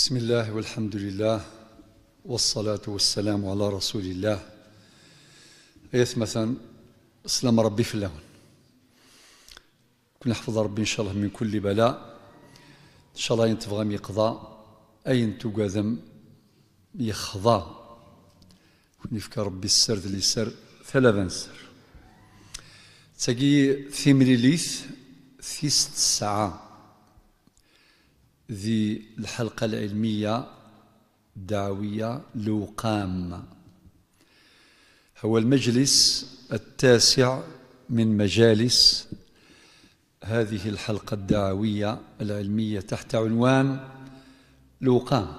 بسم الله والحمد لله والصلاة والسلام على رسول الله إيث مثلا اسلام ربي في اللون كنا نحفظ ربي إن شاء الله من كل بلاء إن شاء الله ينتفغم يقضى أين تقاذم يخضى ونفك ربي السرد اللي سر ثلاثا سر تقي ثمري ليث ثيست ساعات ذي الحلقة العلمية الدعوية لوقام هو المجلس التاسع من مجالس هذه الحلقة الدعوية العلمية تحت عنوان لوقام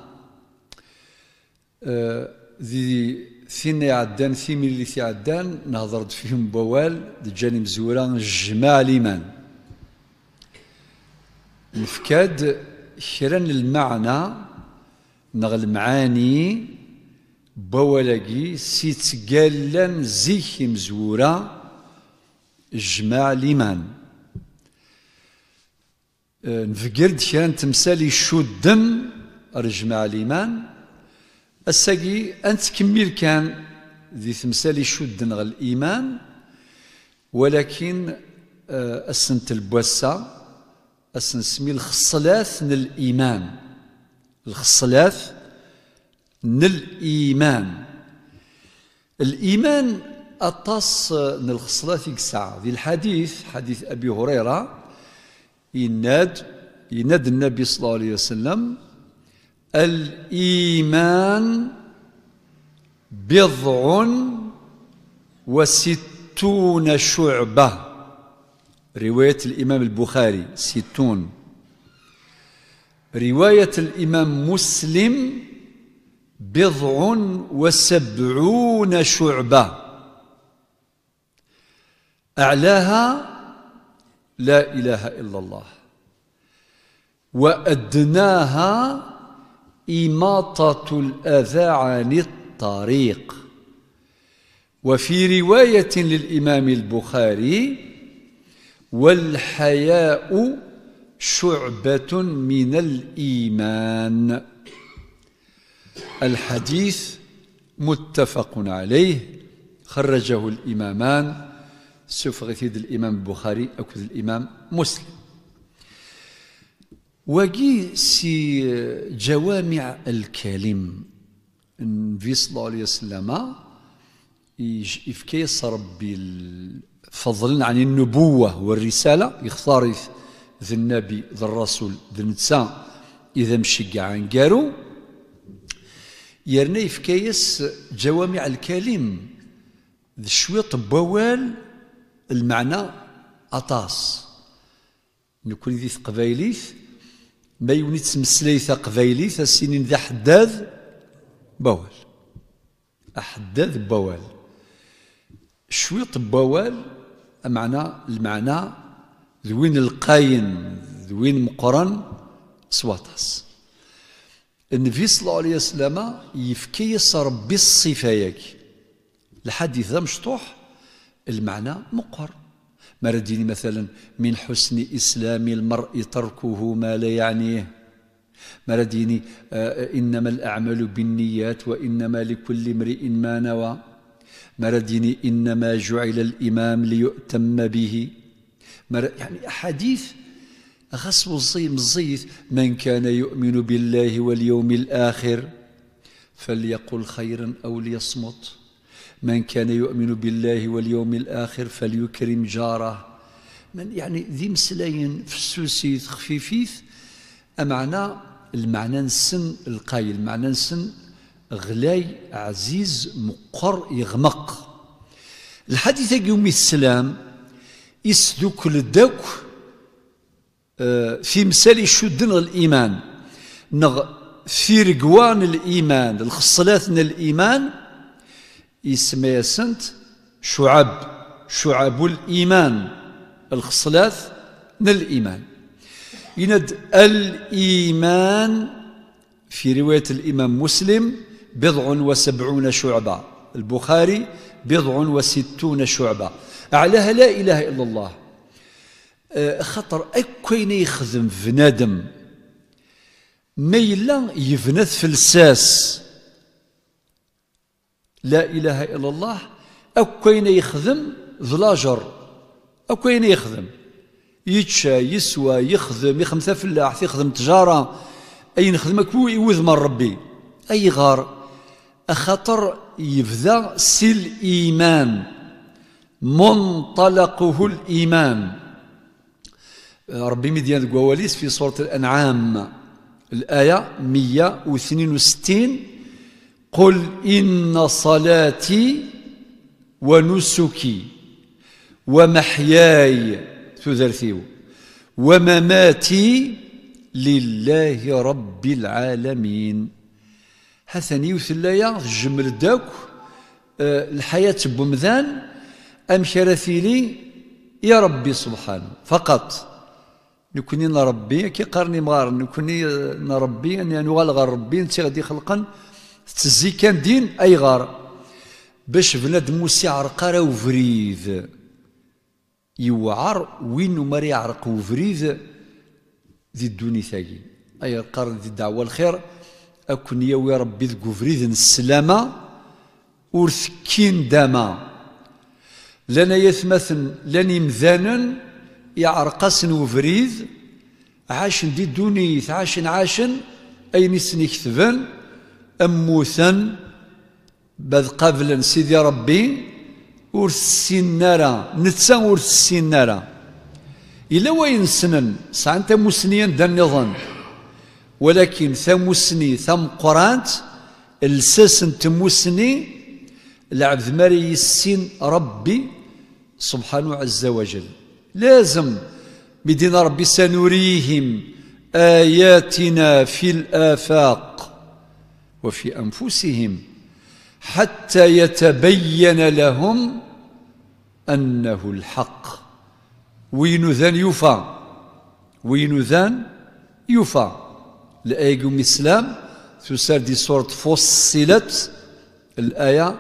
آه، ذي ثنى عدان ثيمين اللي ثي عدان نهضرت فيهم بوال دجاني مزوران جمال إيمان نفكاد شرن المعنى نغ المعاني سيت سيتقالن زيك مزورة جماع ليمان أه، نفقرد شرن تمثال يشدن رجماع ليمان الساقي أنت كمير كان ذي تمثالي شدن غ الإيمان ولكن السنت أه، البوسة اسنسمي الخصلات من الإيمان الخصلاث من الإيمان الإيمان أطاس من الخصلاث الساعه ذي الحديث حديث أبي هريرة يناد يناد النبي صلى الله عليه وسلم الإيمان بضع وستون شعبه رواية الإمام البخاري ستون رواية الإمام مسلم بضع وسبعون شعبة أعلاها لا إله إلا الله وأدناها إماطة الأذى عن الطريق وفي رواية للإمام البخاري والحياء شعبة من الإيمان الحديث متفق عليه خرجه الإمامان سوف غثيد الإمام البخاري أو الإمام مسلم وقي سي جوامع الكلم النبي صلى الله عليه وسلم يفكي ربي فضلا عن النبوة والرسالة يختار ذي النبي ذي الرسول ذي النساء إذا مشجع عن قارو في كيس جوامع الكلم ذي شوية بوال المعنى أطاس نكون ذي قبايليث ما يونيت مسليثة قبايليث السنين ذا حداد بوال أحداد بوال شويط بوال معنى المعنى ذوين القاين ذوين مقرن سواطاس النبي صلى الله عليه وسلم يفكي ربي الصفة الحديث مشطوح المعنى مقر رديني مثلا من حسن إسلام المرء تركه ما لا يعنيه رديني آه إنما الأعمال بالنيات وإنما لكل امرئ ما نوى مردني إنما جعل الإمام ليؤتم به يعني أحاديث غصب الزيف الزيث من كان يؤمن بالله واليوم الآخر فليقل خيرا أو ليصمت من كان يؤمن بالله واليوم الآخر فليكرم جاره من يعني ذي مسلاين فسوسيث خفيفيث أمعنا المعنى نسن القايل المعنى نسن غلاي عزيز مقر يغمق الحديث يوم السلام يسدوك لداك آه، في مثال يشدن الإيمان نغ في رقوان الإيمان الخصلاتنا الإيمان يسمى سنت شعب شعب الإيمان الخصلات الإيمان يند الإيمان في رواية الإمام مسلم بضع وسبعون شعبة البخاري بضع وستون شعبة أعلاها لا إله إلا الله أه، خطر أكوين يخدم في ما ميلا يفنث في الساس لا إله إلا الله أكوين يخدم ظلاجر أكوين يخدم يتشى يسوى يخدم يخدم فلاح يخدم تجارة أي نخدم كوي من ربي أي غار أخطر يبدا سي الإيمان منطلقه الإيمان ربي مديان القواليس في سورة الأنعام الآية 162 قل إن صلاتي ونسكي ومحياي تذرثيو ومماتي لله رب العالمين حسن يوثلايا جمل داك آه، الحياة بمذان أم شرثيلي يا ربي سبحانه فقط نكوني نربي كي قرني مغار نكوني نربي أني يعني نوال غار ربي أنت غادي خلقا تزي كان دين أي غار باش بنادم موسي عرقار وفريد يوعر وين ما عرق وفريد ذي الدوني ثاقي أي قرن ذي الدعوة الخير أكون يا وي ربي ذك فريد السلامة ورثكين داما لنا يثمثن لن يمذان يعرقسن وفريد عاشن دي دوني عاشن عاشن أين سنكثفن أموثن بذ قبل سيدي ربي ورث السنارة نتسا ورث السنارة إلا وين سنن سعنت مسنيا دن نظن ولكن ثموسني ثم قرانت الساسن تموسني العبد ماري السن ربي سبحانه عز وجل لازم بدين ربي سنريهم آياتنا في الآفاق وفي أنفسهم حتى يتبين لهم أنه الحق وين ذان يوفى وين ذان يوفى لأيقوم إسلام تسال دي سورة فصلت الآية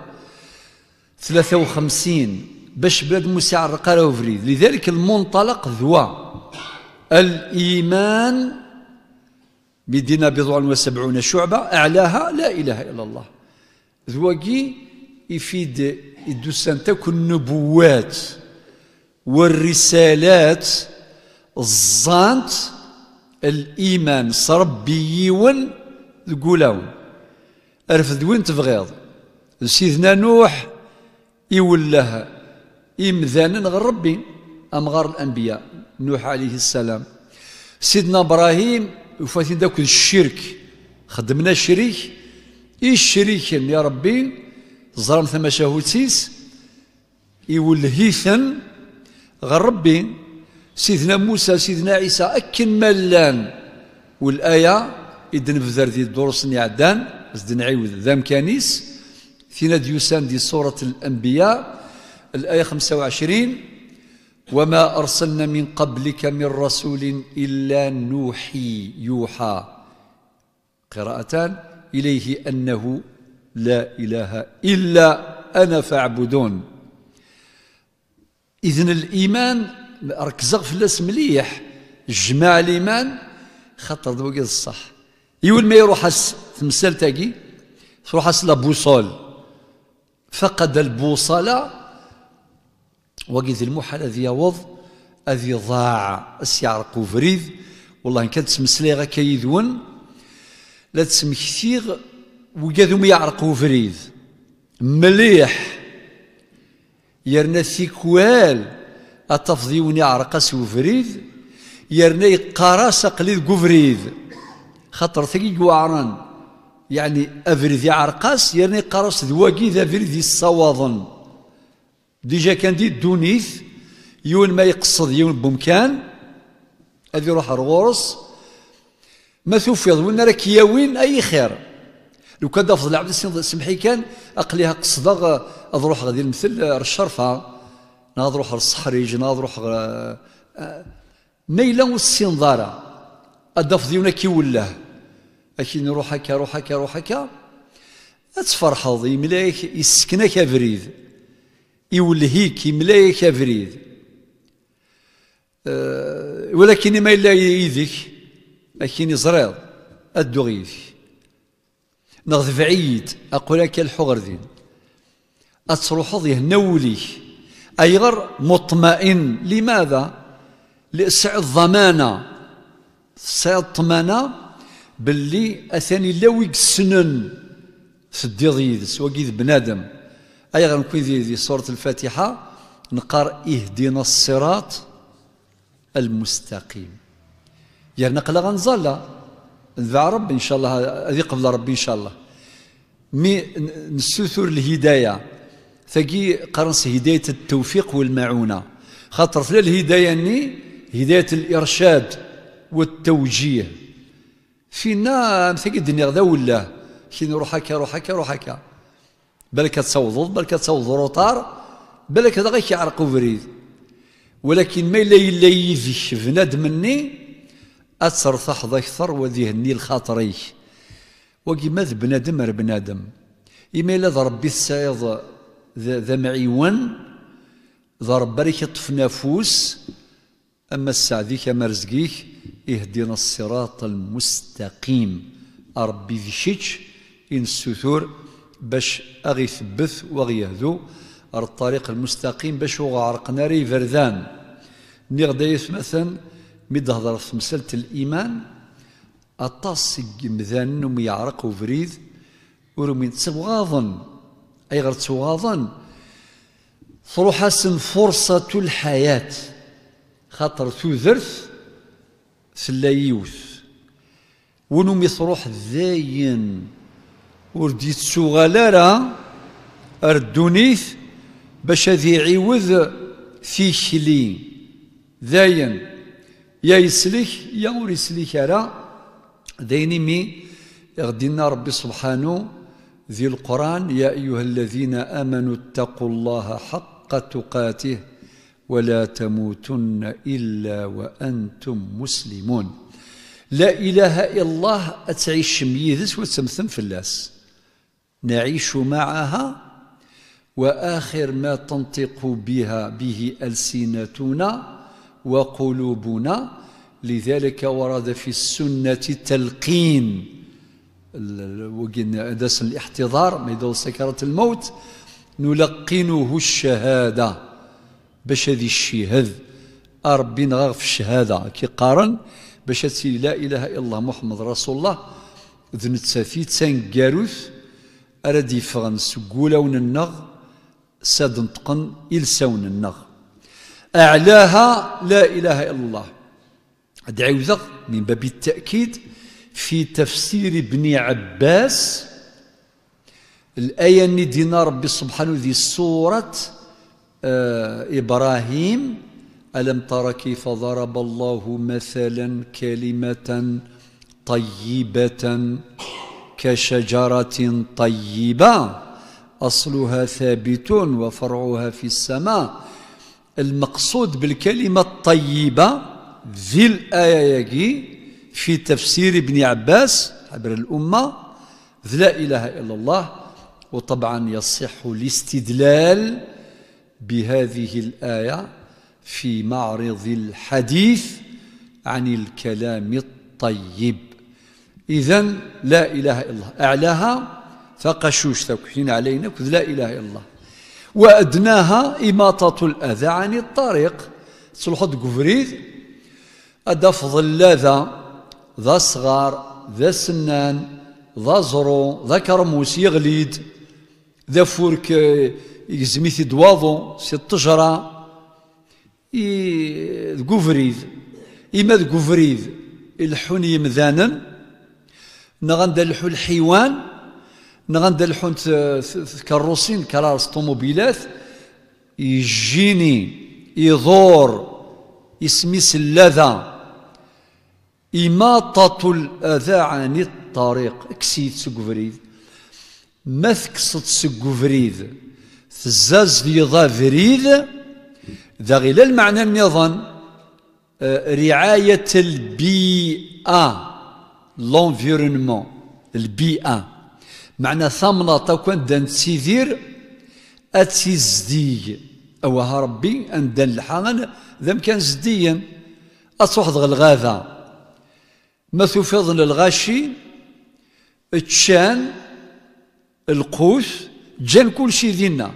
53 باش بلاد موسى عرقها وفريد لذلك المنطلق ذوى الإيمان بدينا بضع وسبعون شعبة أعلاها لا إله إلا الله كي يفيد يدوسان تكون النبوات والرسالات الزانت الإيمان صربي يون القولاون رفض وين تبغيض سيدنا نوح يولاها إمذانا غير ربي أمغار الأنبياء نوح عليه السلام سيدنا إبراهيم وفاتين داك الشرك خدمنا شريك اي الشريك يا ربي زرم ثم شهوتيس يولهيثن غير ربي سيدنا موسى سيدنا عيسى أكن ملان والآية إذن بذر ذي الدروس نعدان إذن عيوذ ذام كانيس ثينا ديوسان دي سورة الأنبياء الآية 25 وما أرسلنا من قبلك من رسول إلا نوحي يوحى قراءتان إليه أنه لا إله إلا أنا فاعبدون إذن الإيمان ركزغ الناس مليح جمع الإيمان خاطر دوكي الصح يقول ما يروح أس تمثال تاقي تروح أس لابوصول فقد البوصلة وقيت المحال هذه يوض أذي ضاع السيعرق وفريد والله إن كانت تمثلي غا كيدون لا تسمكتيغ وقاذو يعرق وفريد مليح يرنا كوال أتفضيون يعرقس وفريد يرني قراس قليل قفريد خطر ثقي جوعران يعني أفريد يعرقس يرني قراس ذواقي ذا فريد الصواظن ديجا كان دي دونيث يون ما يقصد يون بمكان هذي روح الغورس ما توفيض وين راك ياوين أي خير لو كان دافض العبد سمحي كان أقليها قصدغ أضروح غادي نمثل آه، الشرفة ناض روح للصحريج ناض روح آه، آه، ما إلا والسنظارة ضارة أدف ديونا كي ولاه أكي نروح هكا روح هكا روح هكا هذي ملايك يسكنك أفريد يولهيك ملايك أفريد أه ولكن ما إلا يديك لكن يزريض أدو نغذف عيد بعيد أقول لك الحغر أتروح هذي نوليك أي غير مطمئن لماذا؟ لسعد الضمانة سعد باللي أثاني لو يقسنن سديض يدس وقيد بنادم أي غير نكون ذي سورة الفاتحة نقار اهدنا الصراط المستقيم يعني نقلا غنزالا ذا رب إن شاء الله هذه قبل ربي إن شاء الله مي نسوثر الهداية ثقي قرنس هداية التوفيق والمعونة خاطر في الهداية ني هداية الإرشاد والتوجيه فينا مثقي الدنيا غدا ولا كي نروح هكا روح هكا روح هكا بالك تصوض بالك تصوض روطار بالك هذا غير كيعرق بريد ولكن ما إلا إلا يذيك فناد مني أتصرفح أكثر وذهني الخاطريك وكي ماذ بنادم بنادم إما إلا ربي السايض ذا معيون ضرب بركة طف نفوس أما السعدي كما رزقيك اهدنا الصراط المستقيم أربي ذيشيتش إن السثور باش أغي ثبث وأغي يهدو الطريق المستقيم باش وغارق ناري فردان نغدايث مثلا مد هضر في مسألة الإيمان أطاس مذان يعرق وفريد ورمين تبغاضن أي غير تواظن فروح اسم فرصة الحياة خاطر تودرت ثلا يوث ونومي تروح ذاين وردي تسوغال ارا اردونيث باش هذي في شلي ذاين يا يسلك يا ور يسلك ارا ذاين مي غدينا ربي سبحانه ذي القران يا ايها الذين امنوا اتقوا الله حق تقاته ولا تموتن الا وانتم مسلمون لا اله الا الله اتعيش ميذس وتمثم فلاس نعيش معها واخر ما تنطق بها به السنتنا وقلوبنا لذلك ورد في السنه تلقين وقلنا داس الاحتضار ما يدور سكرة الموت نلقنه الشهادة باش هذه الشهاد ربي في الشهادة كي قارن باش هذي لا إله إلا الله محمد رسول الله ذن تسافي تسان كاروث يفغن سقولا وننغ ساد نطقن إلسا وننغ أعلاها لا إله إلا الله دعوذة من باب التأكيد في تفسير ابن عباس الآية اللي دينا ربي سبحانه ذي سورة آه إبراهيم ألم تر كيف ضرب الله مثلا كلمة طيبة كشجرة طيبة أصلها ثابت وفرعها في السماء المقصود بالكلمة الطيبة ذي الآية يجي في تفسير ابن عباس عبر الأمة لا إله إلا الله وطبعا يصح الاستدلال بهذه الآية في معرض الحديث عن الكلام الطيب إذا لا إله إلا الله أعلاها فقشوش تكحين علينا لا إله إلا الله وأدناها إماطة الأذى عن الطريق سلحة قفريد أدفض اللاذة ذا صغار ذا سنان ذا زرو ذا كرموس يغليد ذا فورك يزميث دواضو سي الطجرة ذقوفريد إما ذقوفريد الحون يمذانن نغندا الحون الحيوان نغندا الحون كروسين كرارس طوموبيلات يجيني يدور يسمي اللذا إماطة الأذى عن الطريق كسيت سكوفريد ما تكسط سق فريد ليضا فريد ذا غير المعنى النظام آه، رعاية البيئة لونفيرونمون البيئة معنى ثمنة تكون دان تسيدير أتيزدي أوها ربي أندان الحان ذا كان زديا أتوحد غلغاذا ما تفيض الغاشي تشان القوس جان كل شيء دينا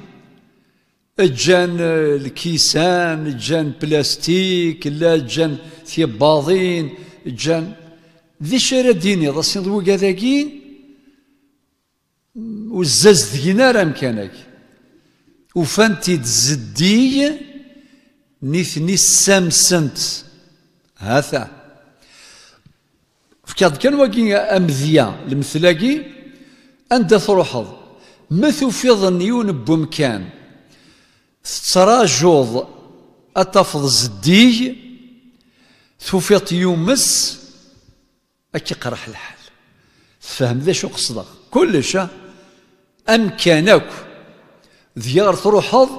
جان الكيسان جان بلاستيك لا جان ثيباضين جان ذي شارة ديني راسي ضوء كذاكي وزاز دينا راه مكانك وفانتي تزدي نثني السامسنت هذا فكاد كان وكي أمزيا المسلاقي أنت تروحض مثو في ظنيون بمكان ستراجوض أتفض زدي ثوفيت يومس أكي قرح الحال فهم ذا شو قصدك كل شا أمكانك ديار تروحض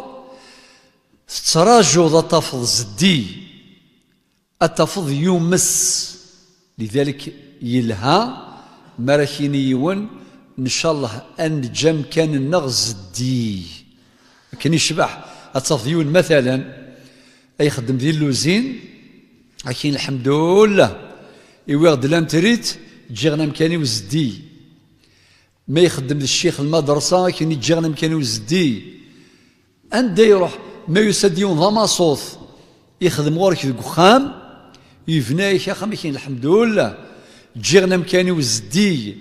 ستراجوض أتفض زدي أتفض يومس لذلك يلها مراكينيون ان شاء الله ان جم كان النغز دي كان يشبح التفضيون مثلا اي خدم ذي اللوزين لكن الحمد لله يوغد لام تريت جيغنا مكاني وزدي ما يخدم للشيخ المدرسة كان يجيغنا مكاني وزدي عنده يروح ما يسديون ضما صوت يخدم ورك ذي يفنايك اخمكين الحمد لله جيغنا مكاني وزدي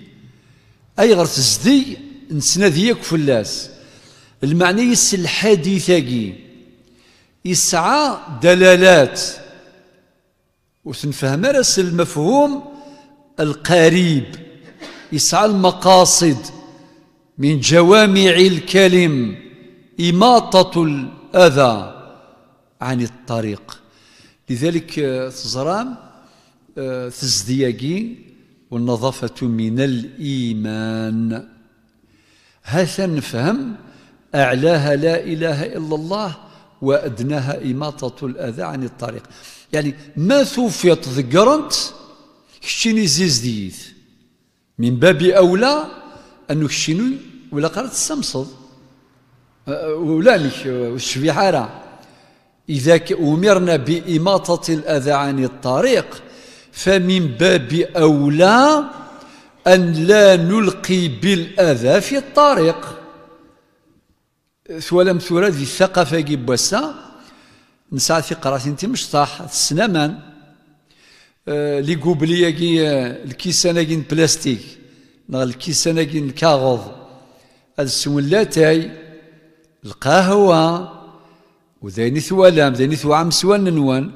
اي غير تزدي نسنا ياك فلاس المعنى يس الحديث يسعى دلالات وتنفهم راس المفهوم القريب يسعى المقاصد من جوامع الكلم إماطة الأذى عن الطريق لذلك تزرام آه، آه، تزدياقي والنظافة من الإيمان هذا نفهم أعلاها لا إله إلا الله وأدناها إماطة الأذى عن الطريق يعني ما ثوفيت ذكرت كشيني زيزديت من باب أولى أنه كشيني ولا قرأت السمصد آه، ولا مش شبيحة راه إذا أمرنا بإماطة الأذى عن الطريق فمن باب أولى أن لا نلقي بالأذى في الطريق ثولم ثورة ذي الثقافة جيبوسا نسعى في قراسي انت مش صح السنمان آه، لي قوبلية آه، جي الكيسانة جي بلاستيك نغ الكيسانة جي هذا السولاتاي القهوة وذين ثوالام ذين ثوعام سوان نوان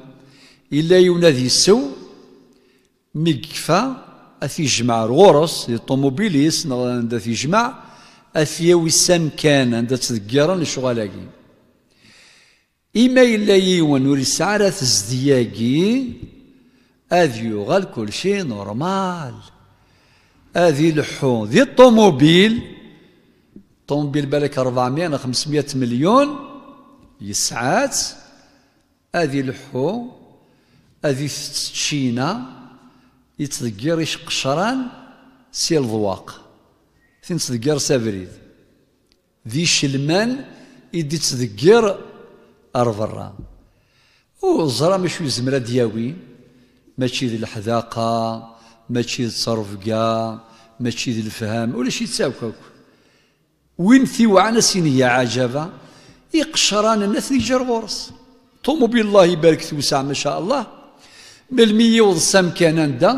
إلا ينادي السو ميكفا أثي جمع غورس الطوموبيليس عند أثي جمع أثي وسام كان عند تذكرا لشغالاكي إما إلا يوان ور يسعى تزدياكي أذ يغال كل شيء نورمال هذه لحو ذي الطوموبيل طوموبيل بالك 400 500 مليون يسعات أذي لحو أذي تشينا يتذكر قشران سي الضواق فين تذكر سابريد ذي شلمان يدي تذكر أربرا وزرا مش زمرا دياوي ماشي ذي الحذاقة ماشي ذي الصرفقة ماشي ذي الفهم ولا شي تساوكوك وين في وعنا سينية عجبة يقشران الناس اللي جار غورس طوموبيل الله يبارك توسع ما شاء الله بالمية والسام كان دا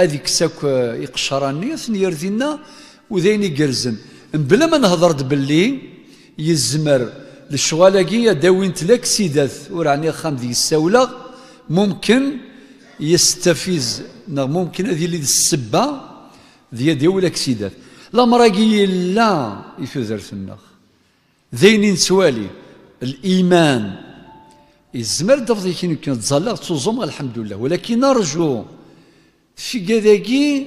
هذيك ساك آه، يقشران الناس يرزينا وذين يقرزن بلا ما نهضرت باللي يزمر الشغالكي داوين تلاك سيدات وراني خام ذي الساولة ممكن يستفز ممكن هذه اللي السبة ذي داو لك سيدات لا مراقي لا يفوزر سنخ ذين سوالي الإيمان الزمر دفضي كي تزلغ تزوم الحمد لله ولكن نرجو في كذاكي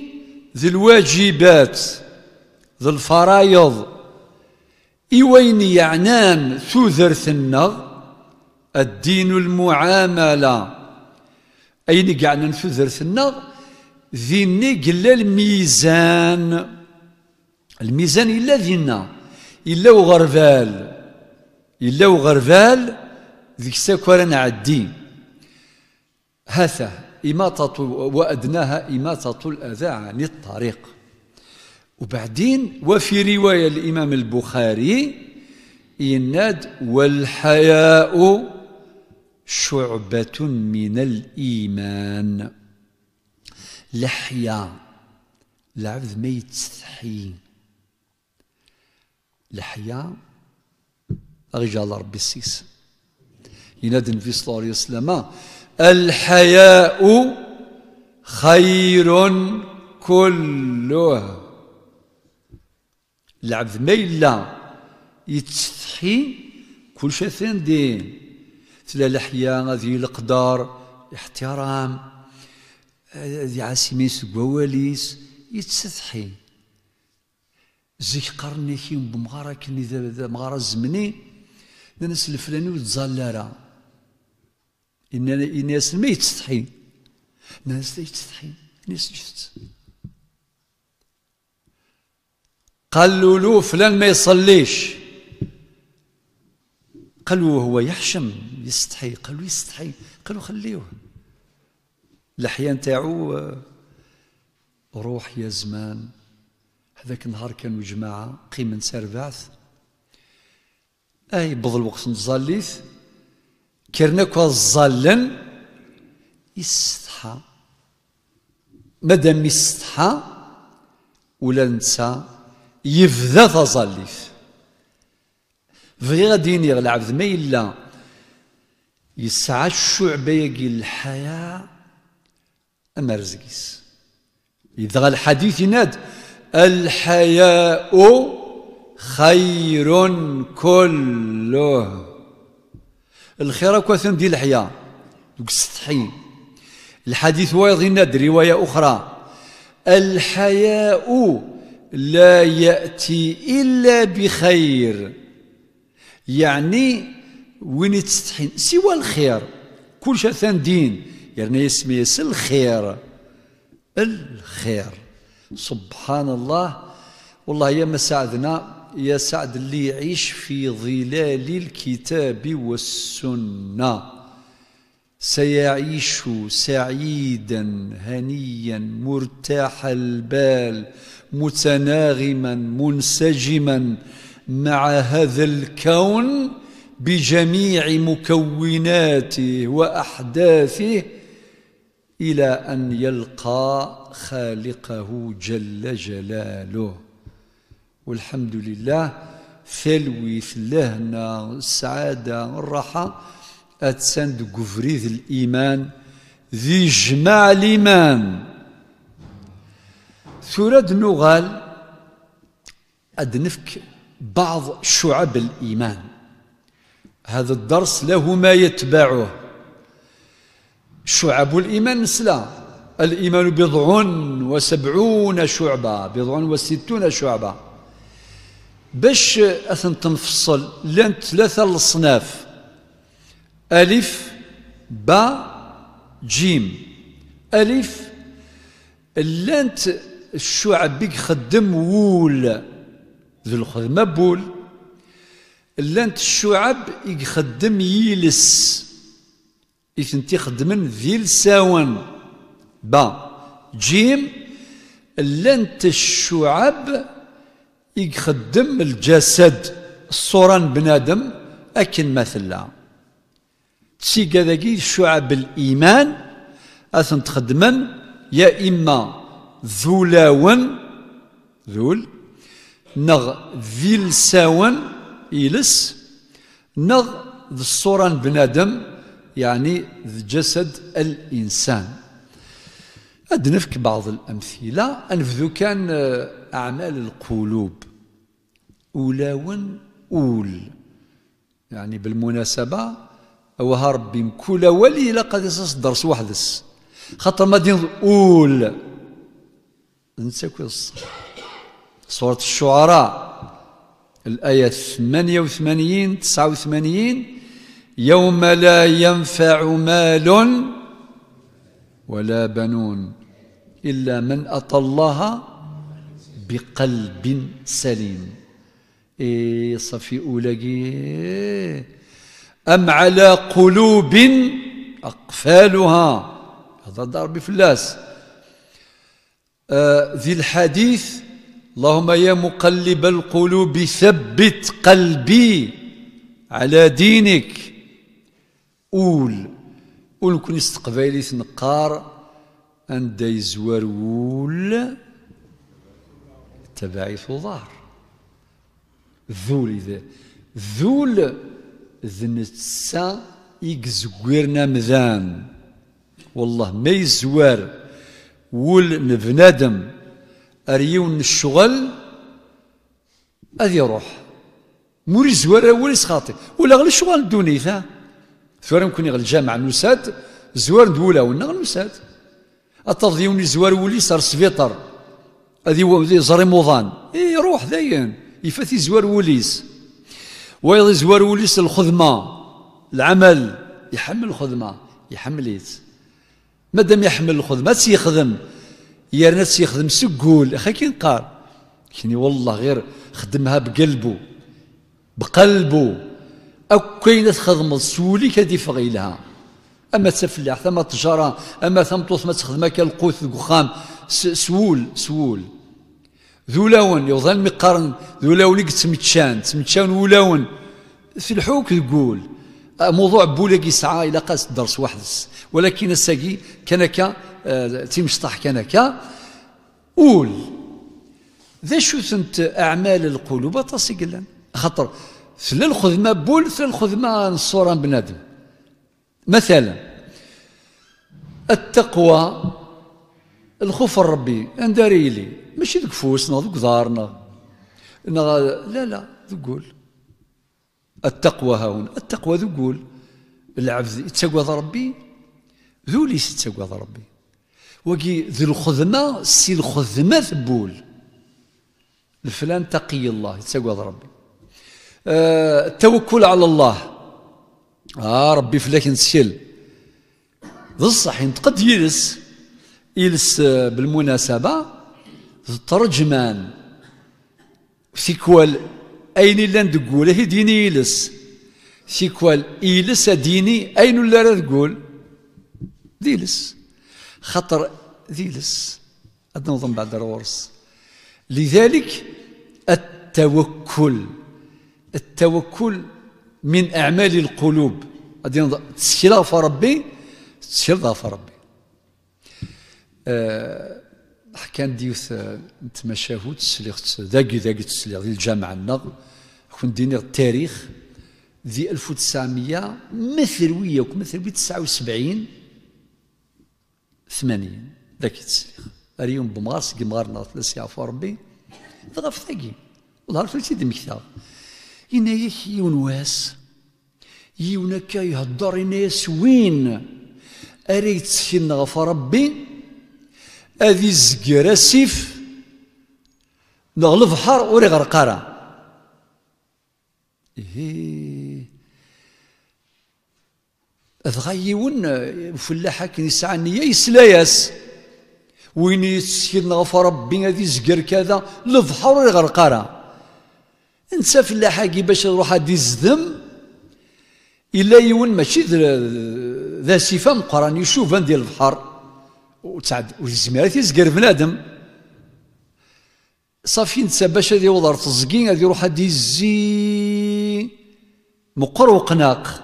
ذي الواجبات ذي الفرايض إوين يعنان ثوذر ثنغ الدين المعاملة أين يعنان ثوذر ثنغ ذي نقل الميزان الميزان إلا ذينا إلا وغرفال إلا وغرفال ذيك ساكورا نعدي هذا إماطة وأدناها إماطة الأذى عن الطريق وبعدين وفي رواية الإمام البخاري يناد والحياء شعبة من الإيمان لحيا العبد ما يتستحي لحية رجال ربي السيس ينادي في صلوات الله الحياء خير كله العبد ما إلا يتستحي كل شيء ثين دين تلا لحية هذه القدار احترام هذه آه، عاسمين سكواليس يتستحي زيك قرني كي بمغارة كني ذا مغارة زمني ناس الفلاني وتزال إن الناس ما يتستحي ناس لا يتستحي الناس جثت قال له له فلان ما يصليش قال له هو يحشم يستحي قال له يستحي قال له خليه الأحيان تاعو روح يا زمان هذاك النهار كانوا جماعة قيمن سربعث أي بضل الوقت نزاليث كرنك الظلن يستحى مادام يستحى ولا نسى يفذا تظليف فغير ديني ينير العبد ما إلا يسعى الشعب يجي الحياة أما رزقيس إذا الحديث يناد الحياء خير كله الخير كوثن ديال الحياء دوك الحديث وايض ناد رواية أخرى الحياء لا يأتي إلا بخير يعني وين تستحي سوى الخير كل شيء ثان دين يعني اسمي الخير الخير سبحان الله والله يا ما يا سعد اللي يعيش في ظلال الكتاب والسنة سيعيش سعيدا هنيا مرتاح البال متناغما منسجما مع هذا الكون بجميع مكوناته وأحداثه إلى أن يلقى خالقه جل جلاله والحمد لله ثلويث لهنا السعادة الراحة أتسند قفريذ الإيمان ذي جماع الإيمان ثراد نغال أدنفك بعض شعب الإيمان هذا الدرس له ما يتبعه شعب الإيمان نسلا الإيمان بضع وسبعون شعبة بضع وستون شعبة باش أثن تنفصل لان ثلاثة الصناف ألف با جيم ألف لانت الشعب بيك خدم وول ذو الخدمة بول لانت الشعب يخدم يلس إثنتي خدمن ذي لساوان با جيم لن الشعب يخدم الجسد الصورة بنادم أكن مثلا تسي ذاكي شعب الإيمان أثن تخدمن يا إما ذولاون ذول نغ ذي لساوان إلس نغ ذي الصورة بنادم يعني جسد الإنسان أدنفك بعض الأمثلة أنفذو كان آه، أعمال القلوب أولاون أول يعني بالمناسبة وها ربي مكولا ولي إلا قد يصص درس خاطر ما دين أول انسى كويس سورة الشعراء الآية 88 89 يوم لا ينفع مال ولا بنون إلا من أتى الله بقلب سليم إيه صفي أولاقي أم على قلوب أقفالها هذا دار بفلاس آه ذي الحديث اللهم يا مقلب القلوب ثبت قلبي على دينك أول أول كون يستقبايليت نقار أندا يزوار وول تبعي فضار ذول إذا ذول ذنتسا يكزويرنا مذان والله ما يزوار ول نبنادم أريون الشغل أذي روح مور زوار ولا يسخاطي ولا غير الشغل الدونيث ها ثوار كوني يغل الجامعة نوسات زوار دولا ونا نوسات أترض يوني زوار ولي صار سفيطر هذه زري موضان إيه روح ذاين يفاتي زوار وليس ويل زوار وليس الخدمة العمل يحمل الخدمة يحمليت مادام يحمل الخدمة يا ناس سيخدم سقول أخي كي نقار كيني والله غير خدمها بقلبه بقلبه أكين تخدم سوليك هذه فغيلها أما تفلاح ثم تجارة أما تمطوث ما تخدمها القوت القخام سول سول ذولاون يظل مقارن ذولاون لك سميتشان سميتشان ولاون في الحوك تقول آه، موضوع بولاكي ساعة إلى قاس الدرس واحد ولكن الساقي كانك آه، تمشطح كانك قول ذا شو ثنت أعمال القلوب خاطر خطر سل الخدمة سل الخدمة الصورة بنادم مثلا التقوى الخوف الربي انداري لي ماشي ذك فوسنا ذك دارنا لا لا ذقول التقوى هاون التقوى ذقول العبد يتقوى ربي ذو ليس يتقوى ربي وكي ذو الخدمة سي الخدمة ثبول الفلان تقي الله يتقوى ربي آه، التوكل على الله اه ربي فلاك نسيل بصح ينتقد يلس يلس آه، بالمناسبه الترجمان سيكوال اين اللي ندقول هي ديني يلس سيكوال يلس ديني اين اللي راه تقول ديلس خطر ديلس هذا نظن بعد الورس لذلك التوكل التوكل من أعمال القلوب غادي تسيرها في ربي تسيرها في ربي أه كان ديوث آه، نتمشاهد سليغت داكي داكي تسليغ ديال الجامعة النغ كنت ديني التاريخ ذي 1900 مثروية وك ب 79 80 ذاك تسليغ اليوم بمارس كمارنا ثلاث ساعة في ربي ضغف ثاقي والله عرفت لي مكتاب ينايك يون واس يون هكا يهدر ينايس وين اريد تسكن غف ربي أذي الزقر سيف نغلف حار وري غرقارا إيه أذغيون فلاحة كي يسعى النية يسلاياس وين يسكن غف ربي أذي الزقر كذا لبحر وري نسى فلاحاكي باش نروح هادي الزدم الا يون ماشي ذا سيفه مقران يشوف ديال البحر وتعد والزمير تيزقر بنادم صافي نسى باش هادي وضر تزقين هادي روح هادي الزي مقر وقناق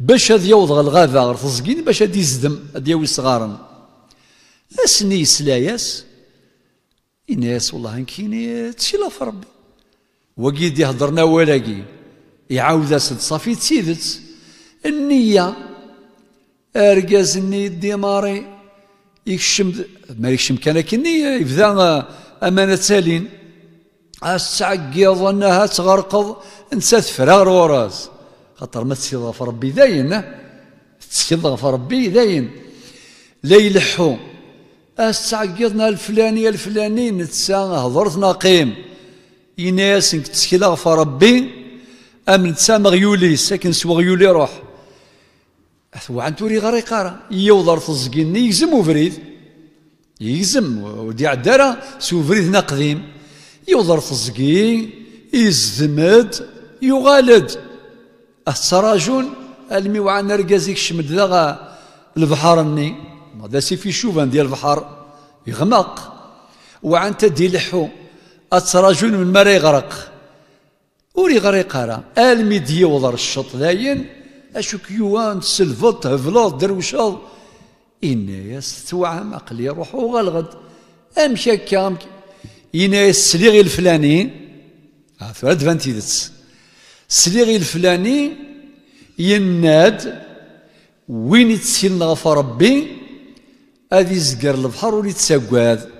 باش هادي يوضغ الغابه غير تزقين باش هادي الزدم هادي يوي صغارن اسني سلاياس الناس والله كيني تشي لا في ربي وقيد يهضرنا ولاقي يعاود اسد صافي تسيدت النية ارقاز النية ديماري يكشم ما يكشم كان كنية يبدا أمانة سالين أستعقض ظنها تغرقض نسات فرار وراس خاطر ما تسيد في ربي داين تسيد في ربي داين لا يلحو أستعقضنا الفلانية الفلاني نتسا هضرتنا قيم إناس تسكيل غفر ربي أمن غيولي ساكن سوا غيولي روح عن توري غير يوضر تزقيني يزم وفريد يزم ودي عدارة سو فريد قديم يوضر تزقي يزمد يغالد السراجون المي وعن رقازيك شمد البحر الني هذا سي في شوفان ديال البحر يغمق وعن تدي لحو أتراجون من مري غرق وري غريق هرا الميديا وضر الشط لاين أشو كيوان تسلفط هفلط دروشال إنا توعم أقلي روحو غلغد أمشي كام أمشي إنا الفلاني عفوا أدفانتي سليغي الفلاني يناد وين تسين غف ربي أذي زقر البحر ولي تساقاد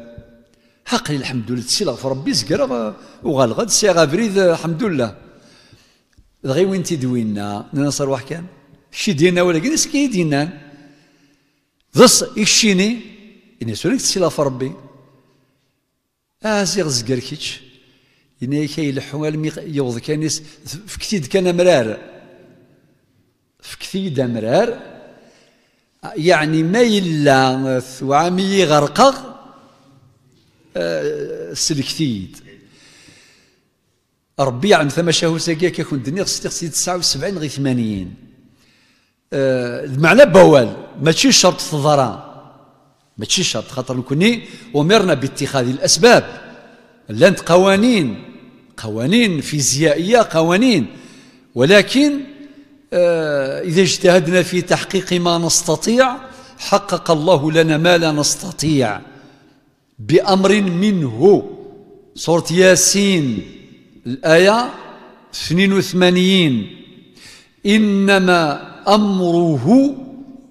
حق الحمد لله تسي في ربي زكرا وغالغا تسي سي غابريد الحمد لله غي وين تدوينا انا صار كان شي دينا كي سكي دينا ضص يشيني إني سولك تسي في ربي ازيغ آه، زكر كيتش إني كي يلحو يوض كان فكتيد كان مرار فكتيد مرار يعني ما يلا وعمي غرقق سلكتيد آه، ربي عند ثم شاهوساكيا كيكون الدنيا خصني خصني 79 غير 80 آه، المعنى بوال ماشي شرط تضرى ماشي شرط خاطر نكوني امرنا باتخاذ الاسباب لانت قوانين قوانين فيزيائيه قوانين ولكن آه، اذا اجتهدنا في تحقيق ما نستطيع حقق الله لنا ما لا نستطيع بأمر منه سورة ياسين الآية 82 إنما أمره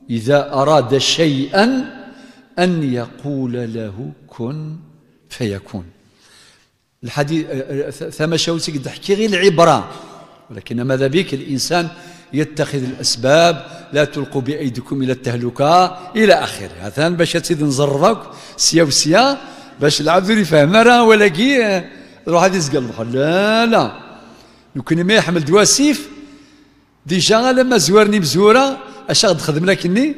إذا أراد شيئا أن يقول له كن فيكون الحديث ثم شوسك تحكي غير العبرة ولكن ماذا بك الإنسان يتخذ الأسباب لا تلقوا بأيديكم إلى التهلكة إلى آخره هذا باش تسيد نزرفك سيا وسيا باش العبد يفهم راه ولا كي روح هذه يزقى لا لا لو يمكن ما يحمل دواسيف ديجا لما زورني بزورة اش غادي تخدم لك اني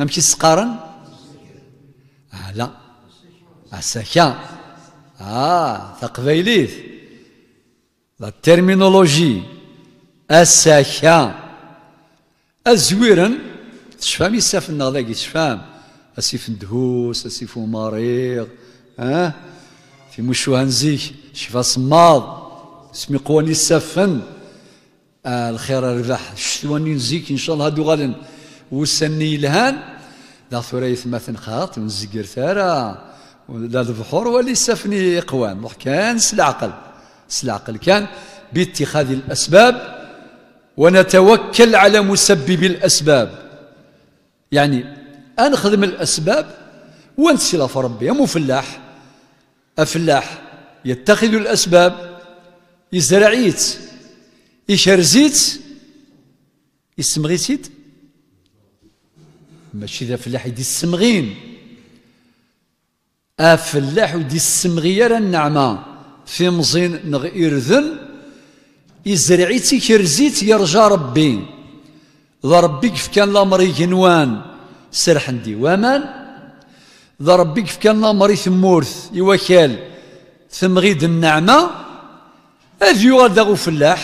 نمشي سقارن آه لا اساكا اه, آه، تقبيليت لا تيرمينولوجي اساكا آه، أزويرا تشفام يساف النغلاق تشفام أسيف ندهوس أسيف مريض أه في مشوهن زيك شفا صماض اسمي قواني السفن آه الخير ربح شتواني نزيك إن شاء الله هادو غالن وسني الهان لا ثريث مثل خاط ونزقر ثارا لا البحور ولا السفني قوام كان سلعقل سلعقل كان باتخاذ الأسباب ونتوكل على مسبب الأسباب يعني أنا خدم الأسباب وانسلا في ربي مو فلاح أفلاح يتخذ الأسباب يزرعيت يشرزيت يسمغيت ماشي ذا فلاح يدي السمغين أفلاح ودي السمغية النعمة في مزين نغير ذن يزرعيتي كرزيت يرجى ربي ذا ربي كيف كان الامر يجنوان سرح ندي وامان ذا ربي كيف كان الامر يثمورث يوكال ثم غيد النعمه هذا يغاد فلاح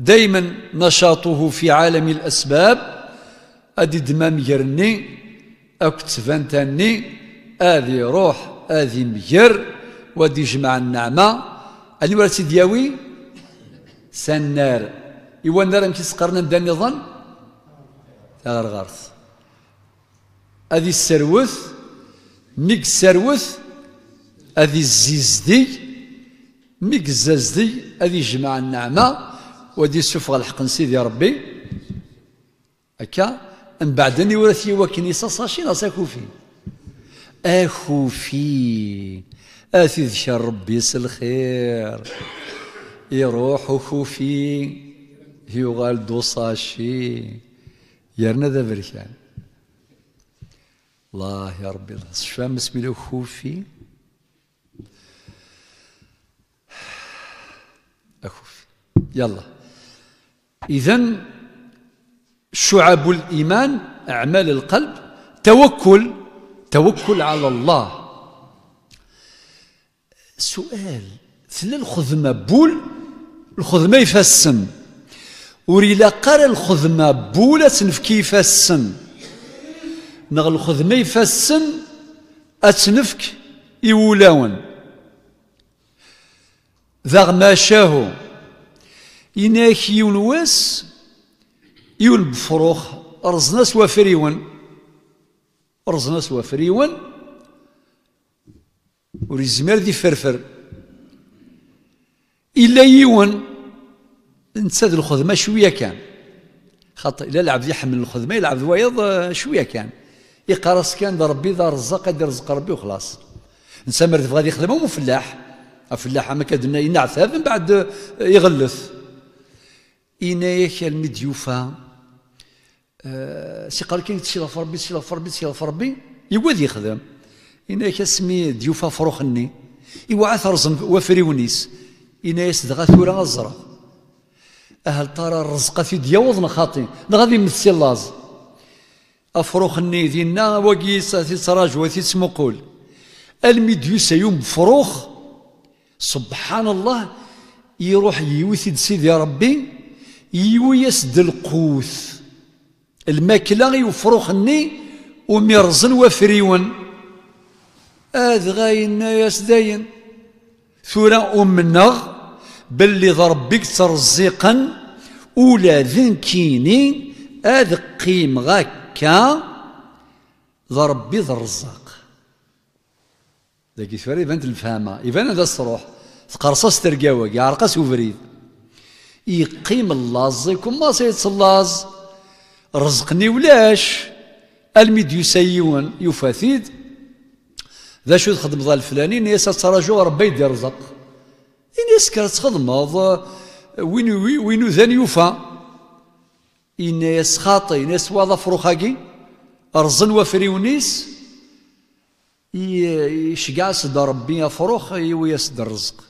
دائما نشاطه في عالم الاسباب ادي دمام يرني أكت فانتاني اذي روح اذي مجر ودي جمع النعمه اللي ولا سيدياوي سنار يوان نار أمك سقرنا مدى النظام تاغر غارث هذه السروث نيك السروث هذه الزيزدي ميك الزازدي هذه جمع النعمة ودي سفغ الحق سيدي ربي هكا من بعد أني ورث يوا كنيسة صاشي ناصي أكوفي اخوفي آثي ذكر ربي الخير يروح وفوفي يغال دوصاشي يرنا ذا بركان الله يا ربي شفا اسمي لو خوفي أخوفي يلا إذا شعب الإيمان أعمال القلب توكل توكل على الله سؤال ثلا الخذمة بول الخدمة يفسن وريلا إلا قرا الخدمة بولا تنفكي يفسن نغ الخدمة يفسن أتنفك يولاون ذاغ ما شاهو يناك يون يون بفروخ رزنا سوا فريون رزنا سوا فريون وريزمال فرفر إلا يون نساد الخدمه شويه كان خاطر الا العبد يحمل الخدمه يلعب ويض شويه كان يقرص كان دا ربي دا رزاق قد رزق ربي وخلاص انسان مرتب غادي يخدم هو فلاح فلاح ما كادنا ينعث من بعد يغلف إنايا المديوفا أه سي قال كي تشي في ربي تشي في ربي تشي في ربي يقعد يخدم إنايك اسمي ديوفا فروخني يوعى ثرزن وفريونيس إنايس سدغا ثورة الزرق أهل ترى الرزق في ديوض نخاطي غادي يمثل لاز أفروخ النيدينا وقيسا في سراج وثي سمقول الميديوس سيوم فروخ سبحان الله يروح يوثد سيدي ربي يويس دلقوث الماكلة الني ومرزن وفريون هذا غاينا ياسداين ثورة أمنا باللي ضربك ترزيقا ولا ذنكيني اذ قيم غكا ضربي ذا الرزاق ذاك يسفر يبان تنفهمها يبان هذا الصروح تقرصص ترقاوة يعرقص وفريد يقيم اللاز يكون ما سيدس اللاز رزقني ولاش الميد يسيون يفاثيد ذا شو تخدم ذا فلانين يسا تراجو ربي يدير رزق إنيس كرت خدمض وين وين ذان يوفى إنيس خاطي إنيس واضا فروخاكي أرزن وفري ونيس يشقع سد ربي فروخ ويسد الرزق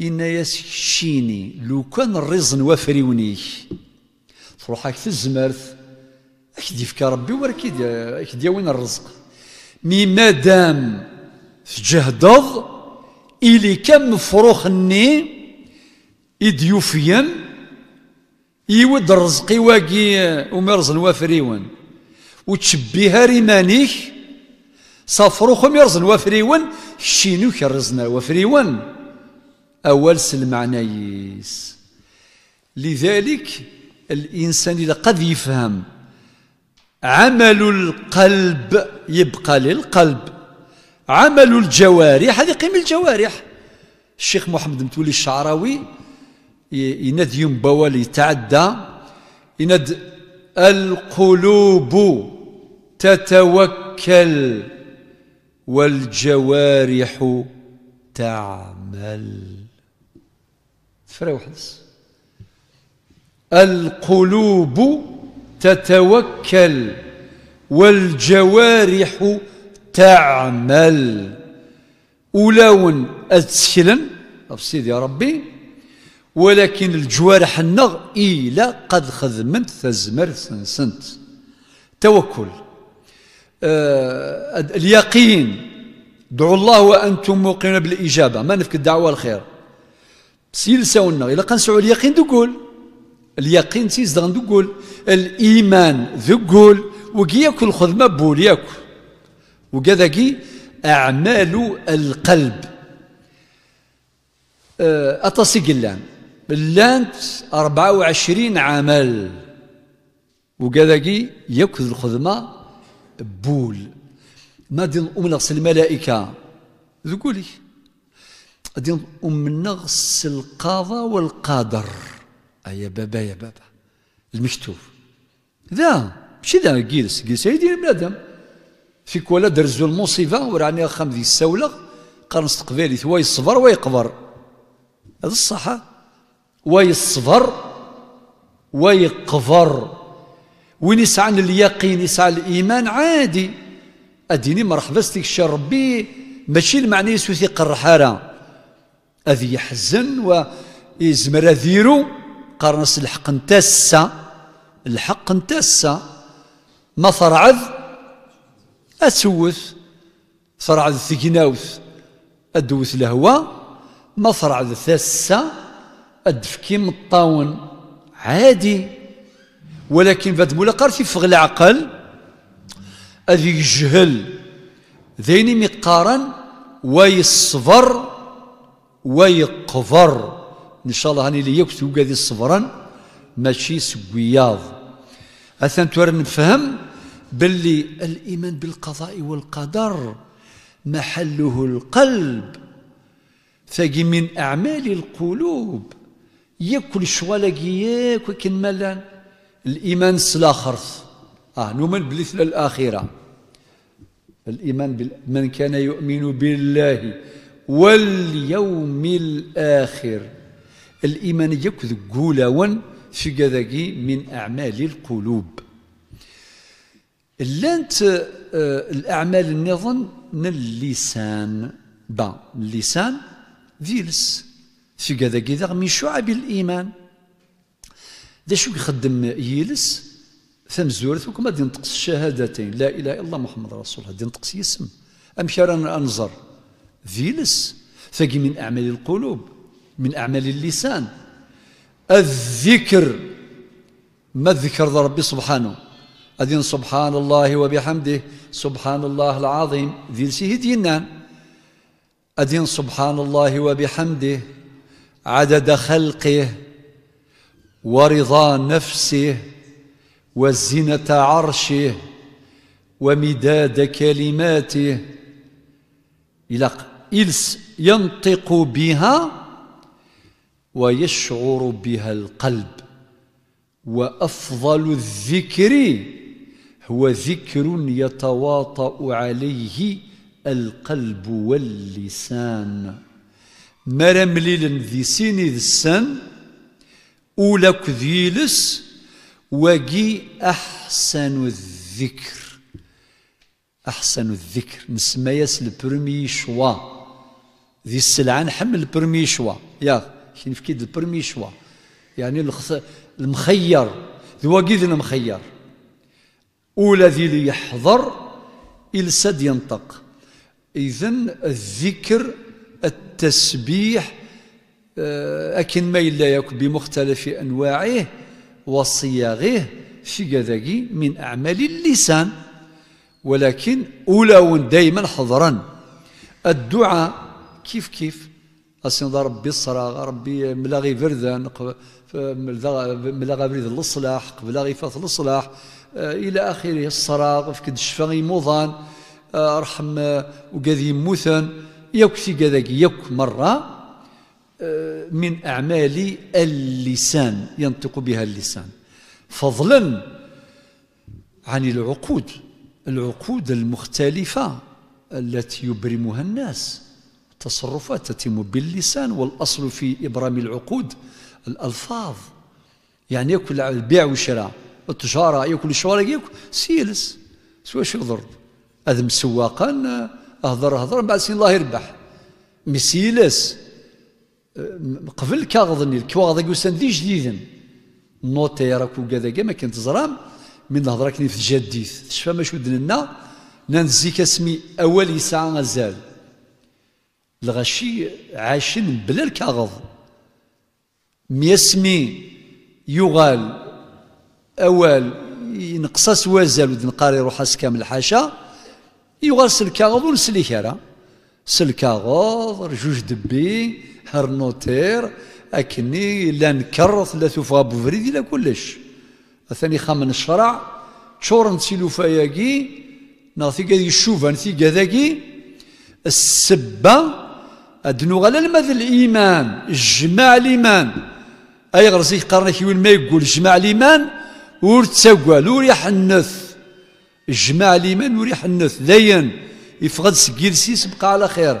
إنيس شيني لو كان الرزن وفري ونيك فروحك في الزمرث أكيد يفكى ربي وركيد أكيد وين الرزق مي مادام تجهدض إلي كم فروخني إديوفيم يود رزقي واقي ومرز وافريون وتشبيها ريمانيك صفروخ يرزن وافريون شينو كرزنا وافريون أول سلمعنايس لذلك الإنسان إذا قد يفهم عمل القلب يبقى للقلب عمل الجوارح هذه قيم الجوارح الشيخ محمد متولي الشعراوي يناد ينبوى تعدى يناد القلوب تتوكل والجوارح تعمل فرا وحدس القلوب تتوكل والجوارح تعمل تعمل ولاون أفسيد يا ربي ولكن الجوارح النغ إلا قد خدمت تزمر سنسنت توكل آه اليقين دعوا الله وأنتم موقنون بالإجابة ما نفك الدعوة الخير سيل ساونا إلا قنسعوا اليقين دقول اليقين سيزدغن دقول الإيمان دقول وقياك بول ياكل وكذاكي أعمال القلب أه، أتصي اللان لانت 24 عمل وكذاكي إيه؟ يكذ الخدمة بول ما دين نغس الملائكة ذقولي دين نغس القضاء والقدر أي بابا يا بابا المكتوب ذا ماشي ذا جيلس جيلس سيدي بنادم في كولا درزو المصيبه وراني خام ذي الساوله قرن استقبالي هو يصبر ويقبر هذا الصحة ويصبر ويقبر وين يسعى اليقين يسعى الايمان عادي اديني مرحبا ستيك ربي ماشي المعنى يسوي ثيقرح راه اذ يحزن ويزمر ذيرو قرنس الحق انتسى الحق انتسى ما فرعذ أسوث صرع الثقناوث أدوث لهوا ما صرع الثاسة أدفكي مطاون الطاون عادي ولكن فهاد الملاقار تيفغ العقل أذي يجهل ذيني مقارن ويصبر ويقفر ان شاء الله هاني ليا كنت الصبران ماشي سوياض اثنت نفهم باللي الإيمان بالقضاء والقدر محله القلب ثقي من أعمال القلوب ياكل شوالاكياك ولكن مالا الإيمان سلاخر آه نؤمن بالثلة الآخرة الإيمان من كان يؤمن بالله واليوم الآخر الإيمان يكذ قولا في من أعمال القلوب لانت آه، الأعمال النظن من اللسان با اللسان فيلس في كذا كذا من شعب الإيمان دا شو يخدم يلس زورت وكما دي الشهادتين لا إله إلا الله محمد رسول الله دي نطقس يسم أمشي رانا أنظر فيلس فقي من أعمال القلوب من أعمال اللسان الذكر ما ذكر ربي سبحانه أذن سبحان الله وبحمده سبحان الله العظيم ذي سيهدينا أذن سبحان الله وبحمده عدد خلقه ورضا نفسه وزنة عرشه ومداد كلماته إلى ينطق بها ويشعر بها القلب وأفضل الذكر هو ذكر يتواطأ عليه القلب واللسان مرم ليلن ذي سيني ذسان أولا كذيلس وجي أحسن الذكر أحسن الذكر نسمى ياس البرمي شوا ذي السلعة نحمل البرمي شوا يا كي كيد البرمي شوا يعني المخير ذو وجيد المخير والذي ليحضر يلسد ينطق إذا الذكر التسبيح آه، أكن ما إلا يك بمختلف أنواعه وصياغه في ذاكي من أعمال اللسان ولكن أولى دائما حضرا الدعاء كيف كيف أسند ربي الصراغ ربي ملاغي فردان ملاغي برد الإصلاح قبل غيفة الإصلاح آه، إلى آخره الصراغ كد الشفا يموضان آه، رحم آه، وقد يموتن في كذاك ياك مرة من أعمال اللسان ينطق بها اللسان فضلا عن العقود العقود المختلفة التي يبرمها الناس التصرفات تتم باللسان والأصل في إبرام العقود الألفاظ يعني يكون البيع والشراء التجاره ياكل الشوارع ياكل سيلس شو يضر اذم سواقا اهضر اهضر بعد سي الله يربح مسيلس قبل كاغضني الكواغض يوسن دي جديد نوتير اكو كذا كما كنت زرام من نهضر كني في الجديد تشفى ما شو دنا ننزيك اسمي اول ساعة غزال الغشي عاشن بلا الكاغض ميسمي يغال اوال ينقصاس وازال ودن قاري روحاس كامل الحاشا يغار سلكاغوض ونسلي سليكارا سلكاغوض رجوج دبي هر نوتير اكني لا نكر لا فوا بوفريد لا كلش ثاني خامن الشرع تشور نسيلو فاياكي ناثي قاد يشوف نثي قاذاكي السبة أدنو غلا لماذا الإيمان الجماع الإيمان أي غرزي قرنك يقول ما يقول جماع الإيمان ور تسوال ور يحنث الجماع الإيمان ور يحنث لين يفقد سكيلسيس بقى على خير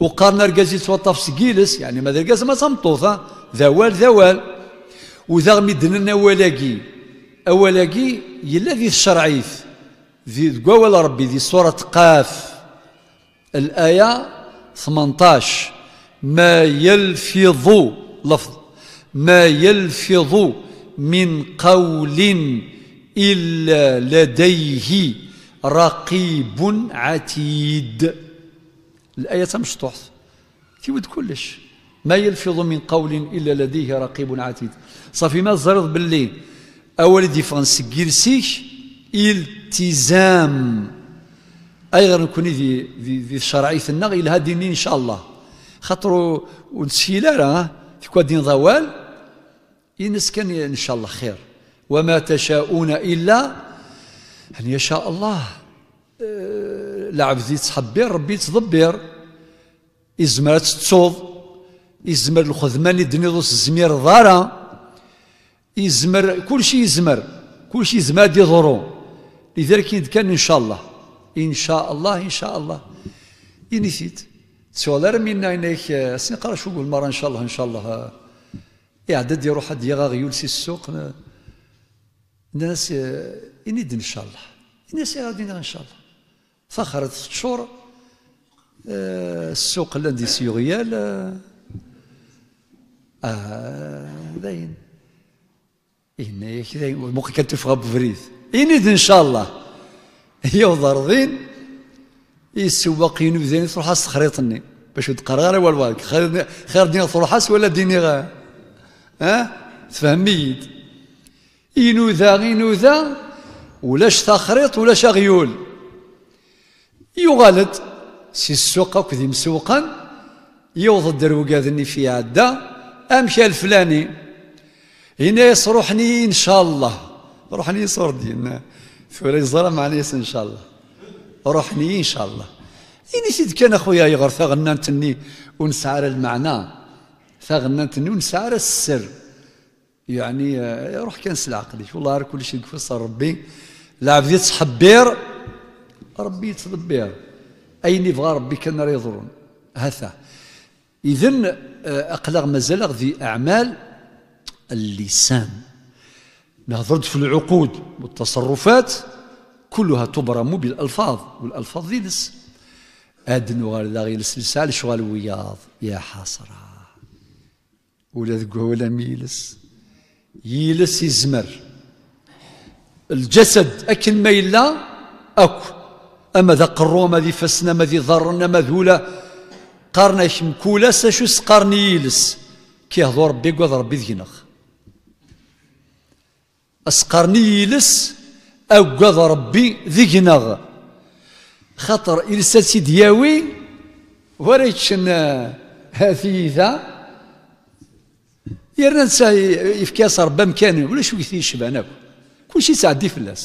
وقارن رجاز يتوطف سكيلس يعني ما درجاز ما صمتوثا ذوال ذوال وذا مدن ولاقي أولاقي يلا ذي الشرعيف ذي قوال ربي ذي سورة قاف الآية 18 ما يلفظ لفظ ما يلفظ من قول إلا لديه رقيب عتيد الآية مشطوح تيود كلش ما يلفظ من قول إلا لديه رقيب عتيد صافي ما زرد باللي أول ديفانس كيرسيك التزام أي غير نكون ذي ذي, ذي الشرعية النغي لها ديني إن شاء الله خاطرو ونسيلا راه في كوا دين ضوال ينس كان إن شاء الله خير وما تشاءون إلا أن يشاء الله العبد أه، يتحبر ربي تضبر يزمر تتصوض الخذمان يدني يدنيضوس الزمير ضارة ازمر كل شيء يزمر كل شيء يزمر دي ضرو لذلك كان إن شاء الله إن شاء الله إن شاء الله إني ثيت سؤال رمينا إنك سنقرأ شو الله إن شاء الله إن شاء الله يعدد يروح حد غيول سي السوق ناس آه، آه، آه، ينيد ان شاء الله الناس غادي ان شاء الله فخرت شهور السوق الذي سيغيال آه داين إن داين ممكن كانت تفغى بفريث ينيد ان شاء الله هي ذين يسوق ينبذين تروح خريطني باش تقرر والو خير ديني تروح ولا ديني غير ها تفهميد إنوذا إنوذا ولاش تخريط ولاش أغيول يغالد سي السوق أكو ذي مسوقا يوض الدروق ذني في عدة أمشي الفلاني هنا يصرحني إن شاء الله روحني صور دينا فوري الظلام ناس إن شاء الله روحني إن شاء الله إني سيد كان أخويا يغرثا غنانتني ونسعر المعنى ثغنت نون سار السر يعني آه، روح كنس العقلي والله راه شيء قفص ربي العبد يتحبير ربي يتدبر ايني بغى ربي كان راه يضرون هذا اذا آه، اقلق مازال غذي اعمال اللسان نهضرت في العقود والتصرفات كلها تبرم بالالفاظ والالفاظ يلس ادن وغير لسلسال شغال وياض يا حسره ولا ديك ولا ميلس يلس يزمر الجسد أكن ما يلا أكو أما ذا قرو ما ذي فسنا ما ذي ضرنا ما ذولا قارنا شمكولا ساشو سقارني يلس كي هضو ربي قوض ربي ذينغ أسقارني يلس أقوض ربي ذينغ خطر إلسا سيدياوي وريتشن هذي ذا يا الناس يفكاس بامكانه ولا شو كثير شبعنا كلشي تعدي الناس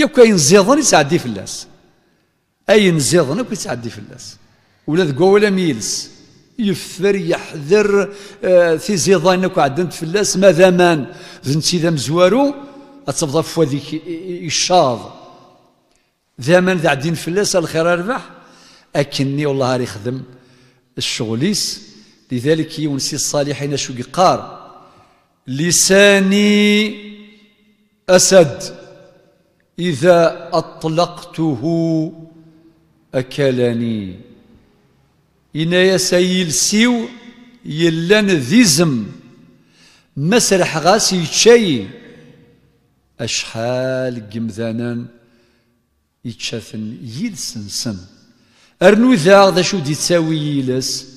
يا كاين زيضن يتعدي الناس اين زيضن اكو في الناس ولا ذكوا ولا ميلس يفر يحذر آه، في زيضان اكو في الناس ماذا مان ذنتي ذا مزوارو اتبضى فوا ذيك ذا ذامان ذا عدين في الناس الخير اربح اكني والله راه يخدم الشغليس لذلك ينسي الصالحين شو قار لساني أسد إذا أطلقته أكلني إنايا سيلسيو يلن ذيزم مسرح غاسي شيء أشحال جمذانا يتشاثن سن أرنو ذا شو دي تساوي يلس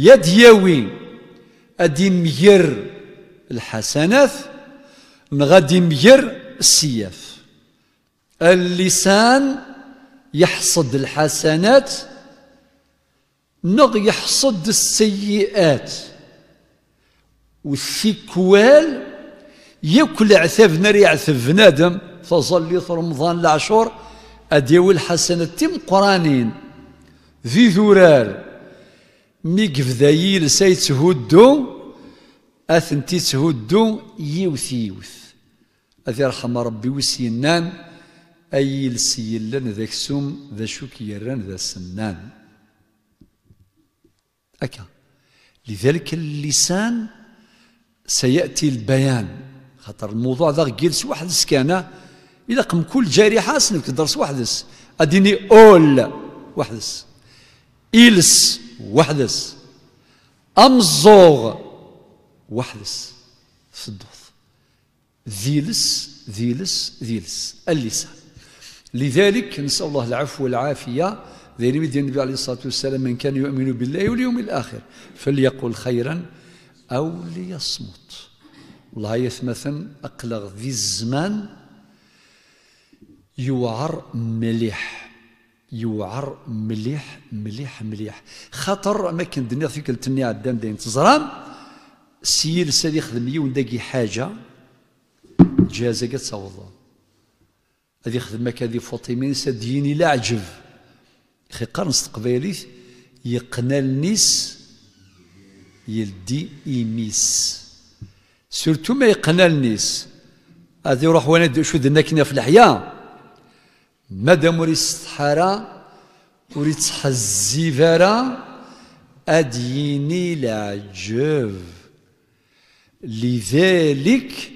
يد ياوي ادي مير الحسنات غادي مير السياف اللسان يحصد الحسنات نغ يحصد السيئات والثكوال ياكل عثاب نار يعثب بنادم في رمضان العشور اديو الحسنات تم قرانين ذي ذرار مي كبدا يلسا يتهدو اثنتي تهدو يوث يوث هذا رحم ربي وسينان اي لسين لنا ذاك السوم ذا شوكي يران ذا سنان اكا لذلك اللسان سياتي البيان خاطر الموضوع ذا غير واحد سكانه الى قم كل جارحة حاسن كدرس واحد اديني اول واحد إلس وحدس امزوغ وحدس في الدوث ذيلس ذيلس ذيلس اللسان لذلك نسأل الله العفو والعافية ذي النبي عليه الصلاة والسلام من كان يؤمن بالله واليوم الآخر فليقل خيرا أو ليصمت والله يثمثن أقلغ ذي الزمان يوعر مليح يوعر مليح مليح مليح خاطر ما كان الدنيا في كلتني عدام دين تزرام سيل سالي خدم يون داكي حاجة جازا قد هذه خدمة هذه فاطمين سديني لا عجب خي قرن استقبالي يقنا النيس يلدي إيميس سورتو ما يقنا النيس هذه يروح وانا شو ذنكنا في الحياه مادام وريت الصحارى وريت يتحزب راه أديني العجب لذلك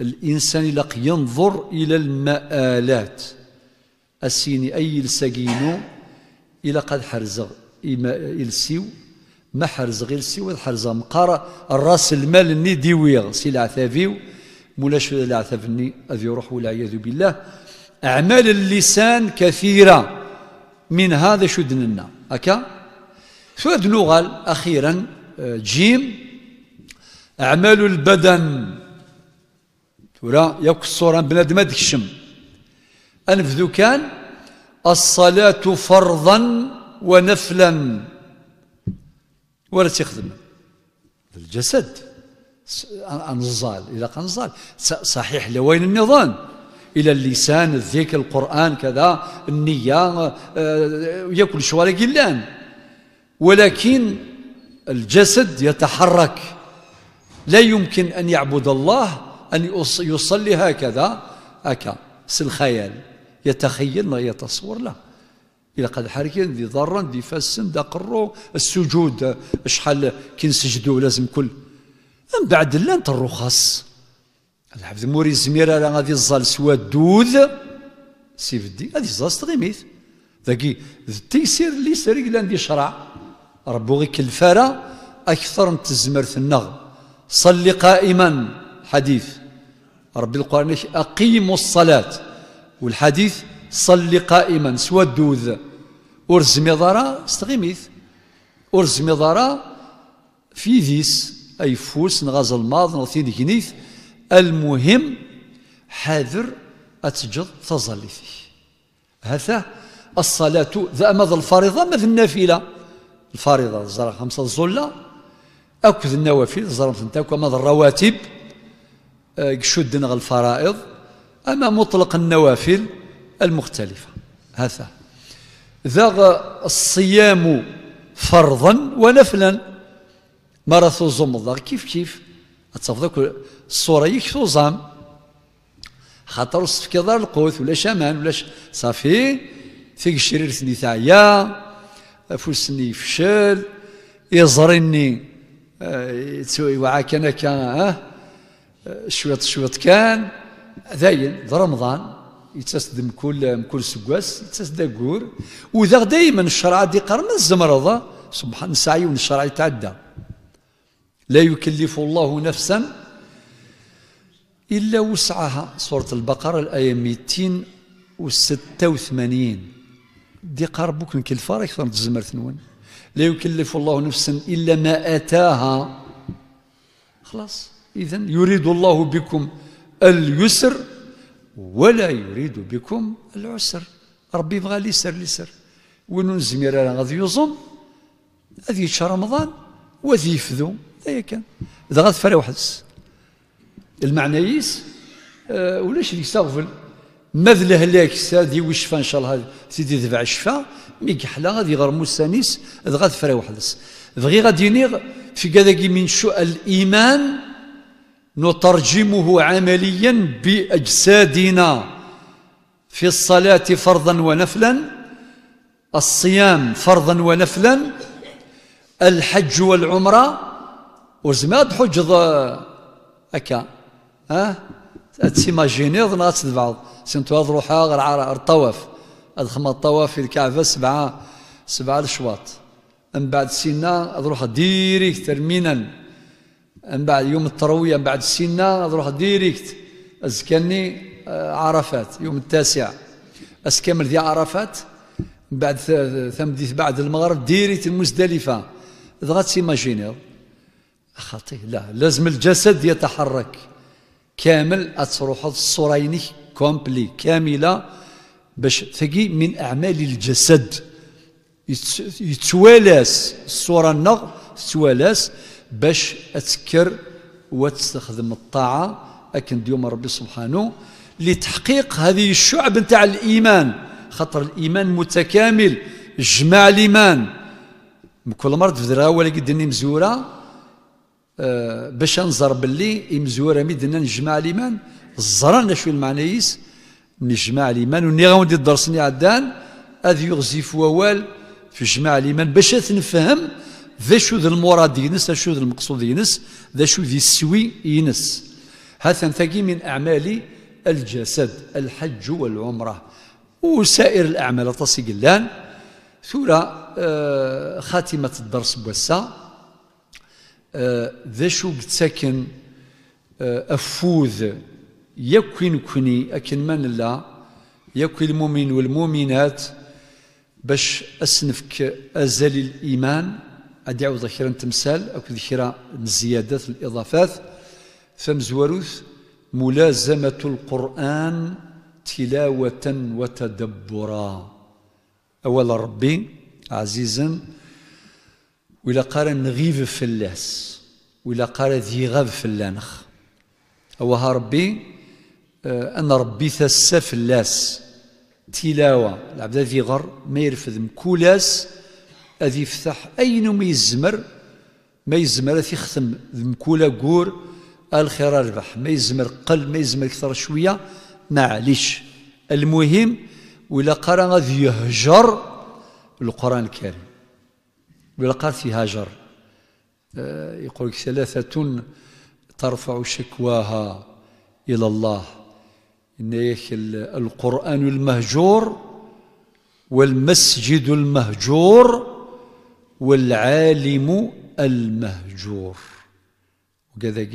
الإنسان لق ينظر إلى المآلات السيني أي لسقينو إلى قد حرز إما إلسيو ما حرز غير السيو حرز مقار الراس المال ني ديويغ سي العثافيو مولاش العثافني اذ يروح والعياذ بالله أعمال اللسان كثيرة من هذا شدن لنا هكا سؤال لغال أخيرا آه، جيم أعمال البدن ولا يكسر بنادم الشم أنفذو كان الصلاة فرضا ونفلا ولا تخدم الجسد أنزال إلى أنزال صحيح لوين النظام الى اللسان الذكر القران كذا النيه آه، ياكل شوارع قلان ولكن الجسد يتحرك لا يمكن ان يعبد الله ان يصلي هكذا هكا الخيال يتخيل ما يتصور له الى قد حركين ذي ضرا دي فس قرو السجود شحال كي نسجدوا لازم كل من بعد لا انت الرخص الحفظ موري الزمير راه غادي يزال سوا دوذ سي الدين غادي يزال ستغيميث ذاكي التيسير اللي سريق لان دي شرع ربو غيك الفارة أكثر من تزمر النغ صلي قائما حديث ربي القرآن أقيموا الصلاة والحديث صلي قائما سوا دوذ ورز ضرا ستغيميث ورز ضرا في ذيس أي فوس نغاز الماض نغثي ديكنيث المهم حاذر أتجد تظل فيه هذا الصلاة ذا ماذا الفريضة ماذا النافلة الفريضة زر خمسة الزلة أكد النوافل زر ثنتاك ماذا الرواتب آه، شدنا الفرائض أما مطلق النوافل المختلفة هذا ذا الصيام فرضا ونفلا مرث الزمضة كيف كيف تصفد الصوره يك توزام خاطر وصف كي دار القوت ولا شمان ولا صافي فيك شريرتني تعيا فوسني فشل يزرني آه، تسوي وعا انا كان شويه آه، شويه كان ذاين رمضان يتسدم كل كل سكواس يتسدى كور وذا دايما الشرع دي قرن الزمرضه سبحان سعي والشرع يتعدى لا يكلف الله نفسا إلا وسعها سورة البقرة الآية 286 دي قربك نكلفها أكثر من الزمر ثنون لا يكلف الله نفسا إلا ما آتاها خلاص إذا يريد الله بكم اليسر ولا يريد بكم العسر ربي يبغى ليسر ليسر ونون زميرا غادي يوزم غادي يتشى رمضان وذي يفذو هيا كان اذا فري وحس المعنى يس آه، ولاش اللي يستغفل مذله هلاك سادي وشفا ان شاء الله سيدي ذبع الشفا مي كحلا غادي يغرمو السانيس اذا فري وحدس فغي غادي نيغ في كذاكي من شؤ الايمان نترجمه عمليا باجسادنا في الصلاه فرضا ونفلا الصيام فرضا ونفلا الحج والعمره وزماد حجض آه، هكا ها تسيماجيني ظن غتتبعض سنتو هاد روحها غير الطواف هاد خما الطواف في الكعبه سبعه سبعه الشواط من بعد سنة روحها ديريكت ترمينا من بعد يوم الترويه من بعد سنة روحها ديريكت أزكني آه، عرفات يوم التاسع اسكمل ذي عرفات من بعد ثم بعد المغرب ديريكت المزدلفه غتسيماجيني خطيه لا لازم الجسد يتحرك كامل أتصرح الصوريني كومبلي كاملة باش تجي من أعمال الجسد يتوالاس الصورة النغ تتوالاس باش تسكر وتستخدم الطاعة أكن ديوم ربي سبحانه لتحقيق هذه الشعب نتاع الإيمان خطر الإيمان متكامل جماع الإيمان كل مرة تفدرها ولا قد مزورة أه، باش نزر باللي يمزور ميدنا نجمع الإيمان زرنا شو يس نجمع الإيمان وني غاوندي الدرس اللي عدان اذ يغزي فوال في جمع الإيمان باش تنفهم ذا شو ذا المراد ينس ذا شو ذا المقصود ينس ذا شو ذي السوي ينس هذا ثقي من أعمال الجسد الحج والعمرة وسائر الأعمال تصيق اللان ثورة أه، خاتمة الدرس بوسا أه، ذا شو بتسكن أه، أفوذ يكن كني أكن من لا يكون المؤمن والمؤمنات باش أسنفك أزل الإيمان أدعو ذخيرا تمثال أو ذخيرة الزيادات الإضافات فمزوروث ملازمة القرآن تلاوة وتدبرا أول ربي عزيزا وإلا قال نغيب فلاس وإلا قال ذي غاب فلانخ أوها ربي آه، أنا ربي ثسا فلاس تلاوة العبد ذي غر ما يرفض مكولاس اذ يفتح أين ما يزمر ما يزمر اذ يختم مكولا قور الخير ربح ما يزمر قل ما يزمر أكثر شوية معليش المهم ولا قرأ غادي يهجر القرآن الكريم بلقات هاجر آه، يقول لك ثلاثة ترفع شكواها إلى الله إن القرآن المهجور والمسجد المهجور والعالم المهجور وكذا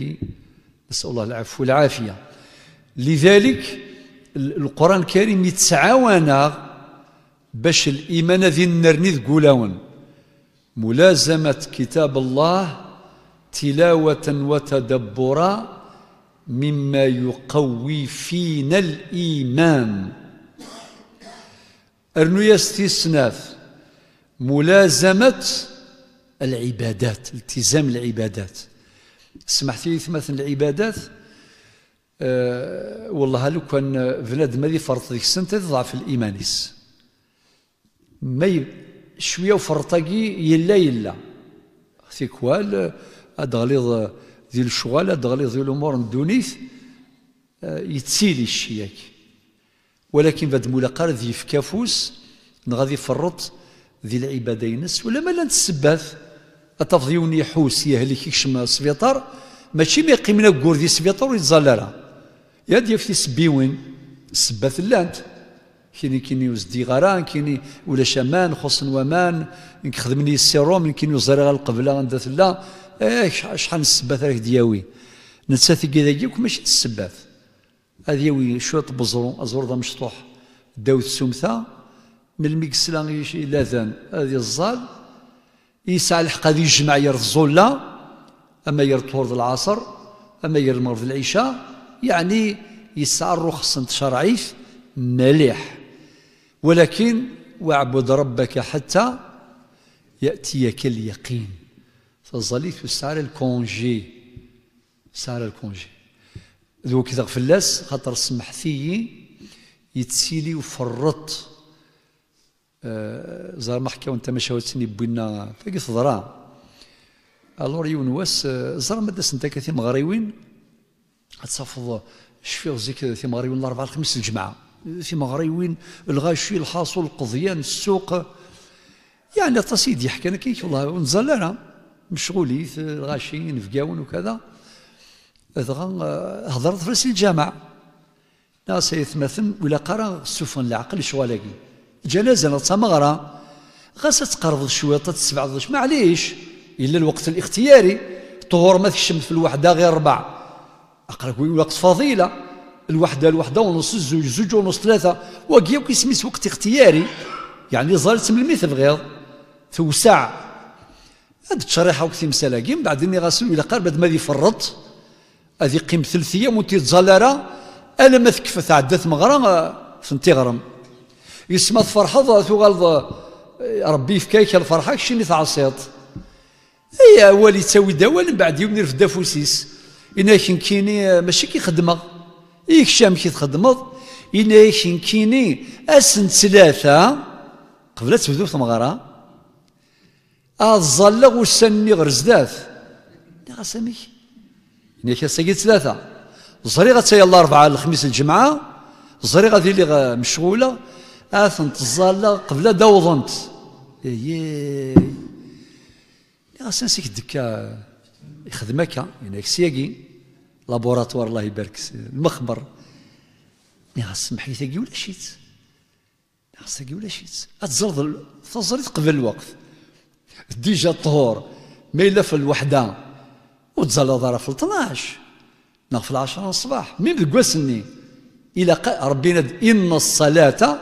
نسأل الله العفو والعافية لذلك القرآن الكريم يتعاون باش الإيمان ذي النرنيذ ذقولاون ملازمة كتاب الله تلاوة وتدبرا مما يقوي فينا الإيمان أرنو استثناف ملازمة العبادات التزام العبادات سمحت لي ثمثل العبادات أه والله لو كان بنادم اللي فرط ديك السنه تضعف الايمانيس ما شويه وفرطاقي يلا يلا اختي كوال ادغليظ ذي الشغال ادغليظ ذي الامور ندونيس آه، يتسيلي الشياك ولكن بعد ملاقار ذي فكافوس نغادي يفرط ذي العباده ينس ولا ما لا نتسبات التفضيون يحوس يهلك يكشم السبيطار ماشي ما يقيمنا كور ذي السبيطار ويتزال راه يا ديفتي سبيوين سبات اللانت كيني كيني غران كيني ولا شمان خصن ومان نخدم السيروم كيني وزرغ القبله غندا ثلا ايه شحال السبات راك دياوي نتساثي كذا يجيك ماشي السبات هذياوي شوط بزرو ازور ذا مشطوح داو السمثه من المكسلان يشي لاذان هذه الزال يسعى الحق هذه يجمع ير الزله اما ير طور العصر اما ير مرض العشاء يعني يسعى الرخص شرعيف مليح ولكن واعبد ربك حتى يأتيك اليقين تظلي في سعر الكونجي سعر الكونجي ذو كذا فلاس خاطر سمحتي يتسيلي وفرط آه، زار ما حكى وانت ما شاوتني بوينا فقيت ضرا الور يون واس آه، زار ما داس انت كثير مغريوين غتصفض شفيغ كذا ثماري مغاريوين الاربعه الخميس الجمعه وين الغاشي الحاصل القضيان السوق يعني تصيد يحكي انا كيك والله ونزل انا مشغولي في الغاشي نفقاون وكذا آه، هضرت في الجامع ناس يتمثل ولا قرا سفن العقل شوالاقي جنازه ناس مغرى غاس تقرض شويه تسبع معليش الا الوقت الاختياري طهور ما الشمس في الوحده غير ربع اقرا وقت فضيله الوحده الوحده ونص الزوج زوج ونص ثلاثه وكي كيسميس وقت اختياري يعني من المثل غير توسع هاد التشريحه وقت مسالاكي من بعد اني غاسلو الى قال بعد ما فرط هذه قيم ثلث ايام وانت تزالارا انا ما تكفى عدات مغرى فنتي غرم يسمى ثو تغلظ ربي يفكاك الفرحه كشي اللي تعصيط اي اولي تساوي دوال من بعد يوم نرفد فوسيس إنا كين كيني ماشي كيخدمها إيش أمك تخدمه إن إيش كيني أسن ثلاثة قبل تبدو في المغارة أظل وسني غرزداف إن غسميك إن إيش سجد ثلاثة الزريغة سي الله أربعة الخميس الجمعة الزريغة ذي اللي مشغولة أثنت الظل قبل دوضنت ياي إيه. إن إيه. غسميك دكا يخدمك إن إيش لابوراتوار الله يبارك المخبر يا نعس تاكي ولا شيت نعسك ولا شيت تزرد تزرد قبل الوقت ديجا الطهور ما الا في الوحده وتزال ضرا في 12 في 10 الصباح من سني الى ربنا ان الصلاه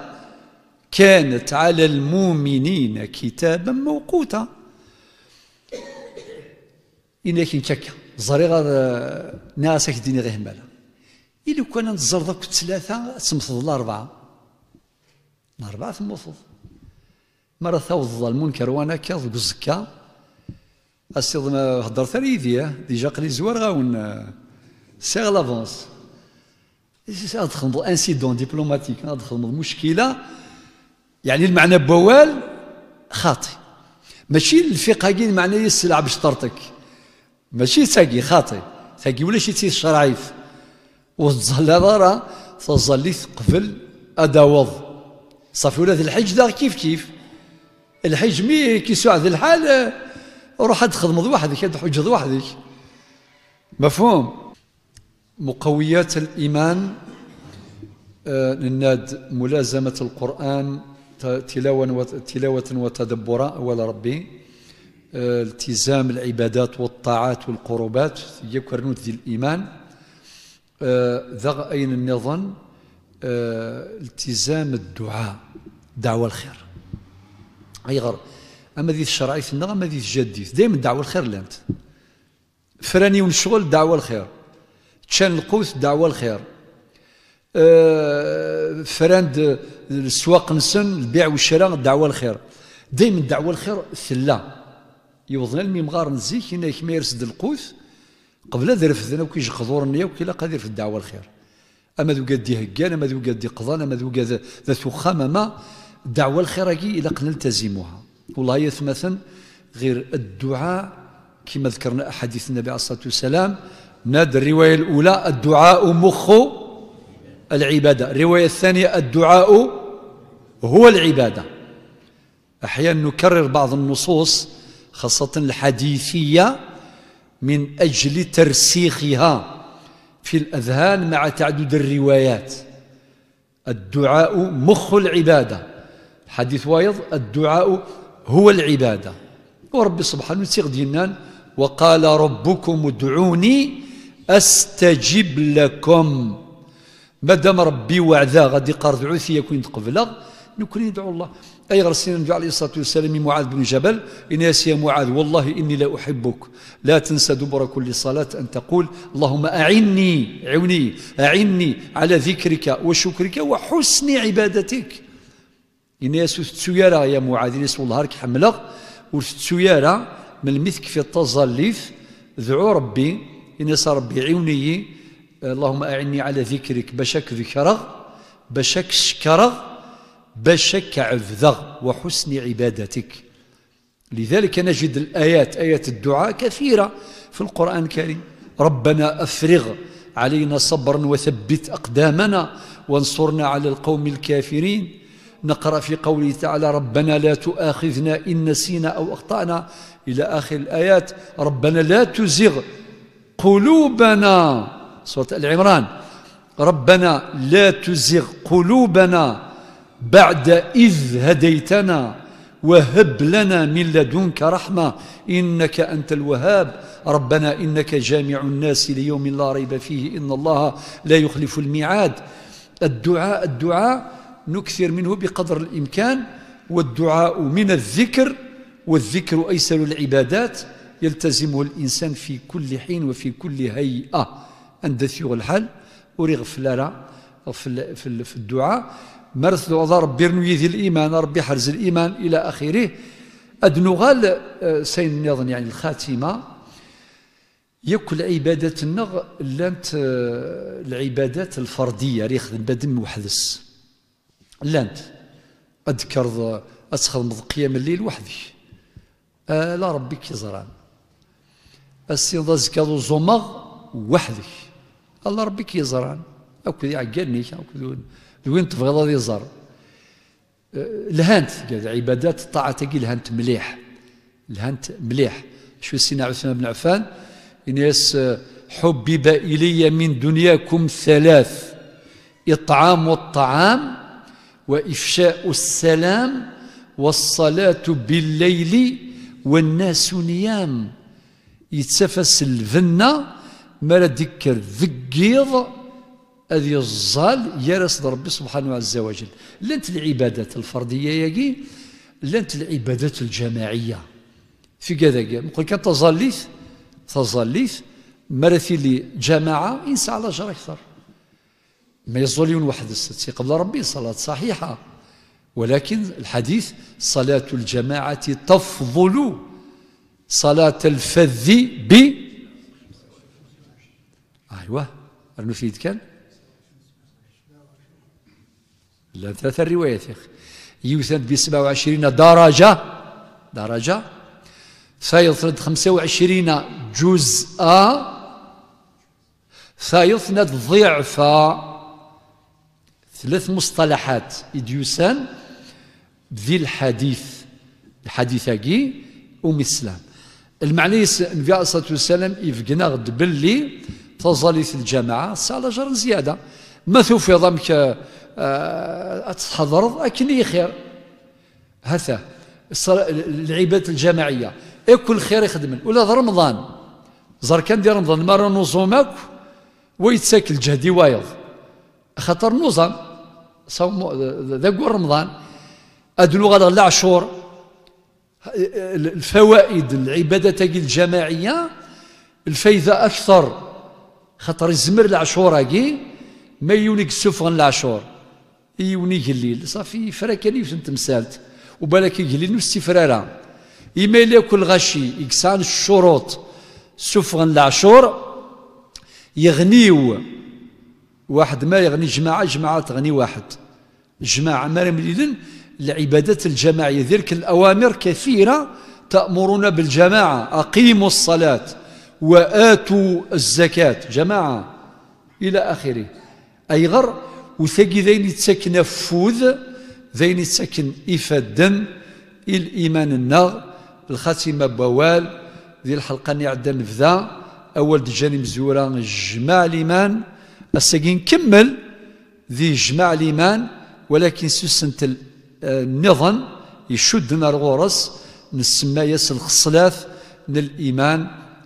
كانت على المؤمنين كتابا موقوتا إنك كيكا ظريغ آه، ناس كديني غير مالا إلو كان نتزر ذاك ثلاثة تمثل الأربعة أربعة تمثض مرة ثوض المنكر وأنا كاظ الزكا السيد ما هضرت على يدي ديجا قلي زوار غاون آه، سيغ لافونس أدخل تخدم انسيدون ديبلوماتيك أدخل تخدم مشكلة يعني المعنى بوال خاطئ ماشي الفقه كاين المعنى يسلع بشطرتك ماشي ساقي خاطي ساقي ولا شي تيس شرعيف وتظل راه تظلي قفل اداوض صافي ولا الحج دا كيف كيف الحج مي كيسوع ذي الحال روح تخدم وحدك تحج وحدك مفهوم مقويات الإيمان آه، نناد للناد ملازمة القرآن تلاوة وتدبرا ولا ربي التزام العبادات والطاعات والقربات يكرنوت ذي الإيمان آه، ذغ أين النظن آه، التزام الدعاء دعوة الخير أي غر أما ذي الشرعي في النظام ذي الجدي دائما دعوة الخير لانت فراني ونشغل دعوة الخير تشان القوس دعوة الخير آه، فراند السواق نسن البيع والشراء دعوة الخير دائما دعوة الخير ثلا يوضنا الميمغار نزيك هنا كما يرسد القوث قبل هذا رفدنا وكيج قذورني وكيلا قادر في الدعوة الخير أما ذو قد هجان أما ذو قد قضان أما ذو قد ذا ثخام ما الدعوة الخير إلا نلتزمها والله يثمثا غير الدعاء كما ذكرنا أحاديث النبي عليه الصلاة والسلام ناد الرواية الأولى الدعاء مخ العبادة الرواية الثانية الدعاء هو العبادة أحيانا نكرر بعض النصوص خاصة الحديثية من أجل ترسيخها في الأذهان مع تعدد الروايات الدعاء مخ العبادة حديث وايض الدعاء هو العبادة ورب سبحانه وتعالى دينان وقال ربكم ادعوني أستجب لكم مادام ربي وعذا غادي قرض عثيه كنت قبله نكون يدعو الله أي غرسين النبي عليه الصلاة والسلام معاذ بن جبل إناس يا معاذ والله إني لا أحبك لا تنسى دبر كل صلاة أن تقول اللهم أعني عوني أعني على ذكرك وشكرك وحسن عبادتك إناس تسويرا يا معاذ إناس والله راك حملغ وتسويرا من المثك في التظليف ذعو ربي إناس ربي عوني اللهم أعني على ذكرك بشك ذكره بشك شكره بشك عفذغ وحسن عبادتك لذلك نجد الآيات آيات الدعاء كثيرة في القرآن الكريم ربنا أفرغ علينا صبرا وثبت أقدامنا وانصرنا على القوم الكافرين نقرأ في قوله تعالى ربنا لا تؤاخذنا إن نسينا أو أخطأنا إلى آخر الآيات ربنا لا تزغ قلوبنا سورة العمران ربنا لا تزغ قلوبنا بعد إذ هديتنا وهب لنا من لدنك رحمة إنك أنت الوهاب ربنا إنك جامع الناس ليوم لا ريب فيه إن الله لا يخلف الميعاد الدعاء الدعاء نكثر منه بقدر الإمكان والدعاء من الذكر والذكر أيسر العبادات يلتزمه الإنسان في كل حين وفي كل هيئة أندثيغ الحال ورغ في في الدعاء مرس الوضع ربي ذي الإيمان ربي حرز الإيمان إلى آخره غال سين نظن يعني الخاتمة يكل عبادة النغ لانت آه، العبادات الفردية ريخ بدم وحدس لانت أذكر آه، أتخدم قيام الليل وحدي آه لا ربي كيزران السيض أزكاد الزمغ وحدي الله ربي كيزران أكد يعقلني أكد وين تبغض هذا يزر أه، لهانت قال عبادات الطاعة تقي لهانت مليح لهانت مليح شو سينا عثمان بن عفان إنيس حبب إلي من دنياكم ثلاث إطعام الطعام وإفشاء السلام والصلاة بالليل والناس نيام يتسفس الفنة ما ذكر ذكيض هذه الظال يرس ربي سبحانه عز وجل لنت العبادات الفردية يجي لنت العبادات الجماعية في كذا نقول كتظليث تظليث مرثي لي جماعة إنسى على جر أكثر ما يصلي واحد الست قبل ربي صلاة صحيحة ولكن الحديث صلاة الجماعة تفضل صلاة الفذ ب أيوه أرنو كان لا ثلاثة الروايات يا أخي يسند ب 27 درجة درجة سيطرد 25 جزءا سيسند ضعفا ثلاث مصطلحات إديوسان ذي الحديث هاكي أم السلام المعني النبي عليه الصلاة والسلام يفقنا غد باللي تظليت الجماعة صالة جر زيادة ما توفي ضمك آه، أتحضرض أكني خير هثا العبادة الجماعية اكل خير يخدم ولا ذا رمضان زر كان ديال رمضان مرة نظومك ويتساكل جهدي وايض خاطر نظام صوم ذا رمضان ادلو غدا العشور الفوائد العبادة الجماعية الفايدة أكثر خاطر الزمر العشورة كي ما يونيك السفغن العشور يوني يقليل صافي فرا كان تمثالت وبالك يقليل واستفرارا إما إلا كل غشي يقسان الشروط سفغن العشور يغنيو واحد ما يغني جماعة جماعة تغني واحد جماعة ما مليلن العبادات الجماعية ذلك الأوامر كثيرة تأمرون بالجماعة أقيموا الصلاة وآتوا الزكاة جماعة إلى آخره أي غر وثقي ذين يتسكن فوذ ذين يتسكن إفادن الإيمان النار الخاتمة بوال ذي الحلقة نعدا نفذا أول دجاني مزورة جماع الإيمان الساقين كمل ذي جماع الإيمان ولكن سوسنت آه، النظن يشدنا الغرس نسمى ياس الخصلاث من الإيمان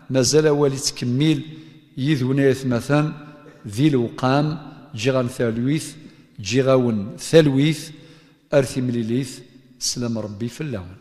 مازال ولي تكميل يذ مثلا ذي الوقام جيغان ثالويث جيغاون ثالويث أرثي مليليث سلام ربي في اللون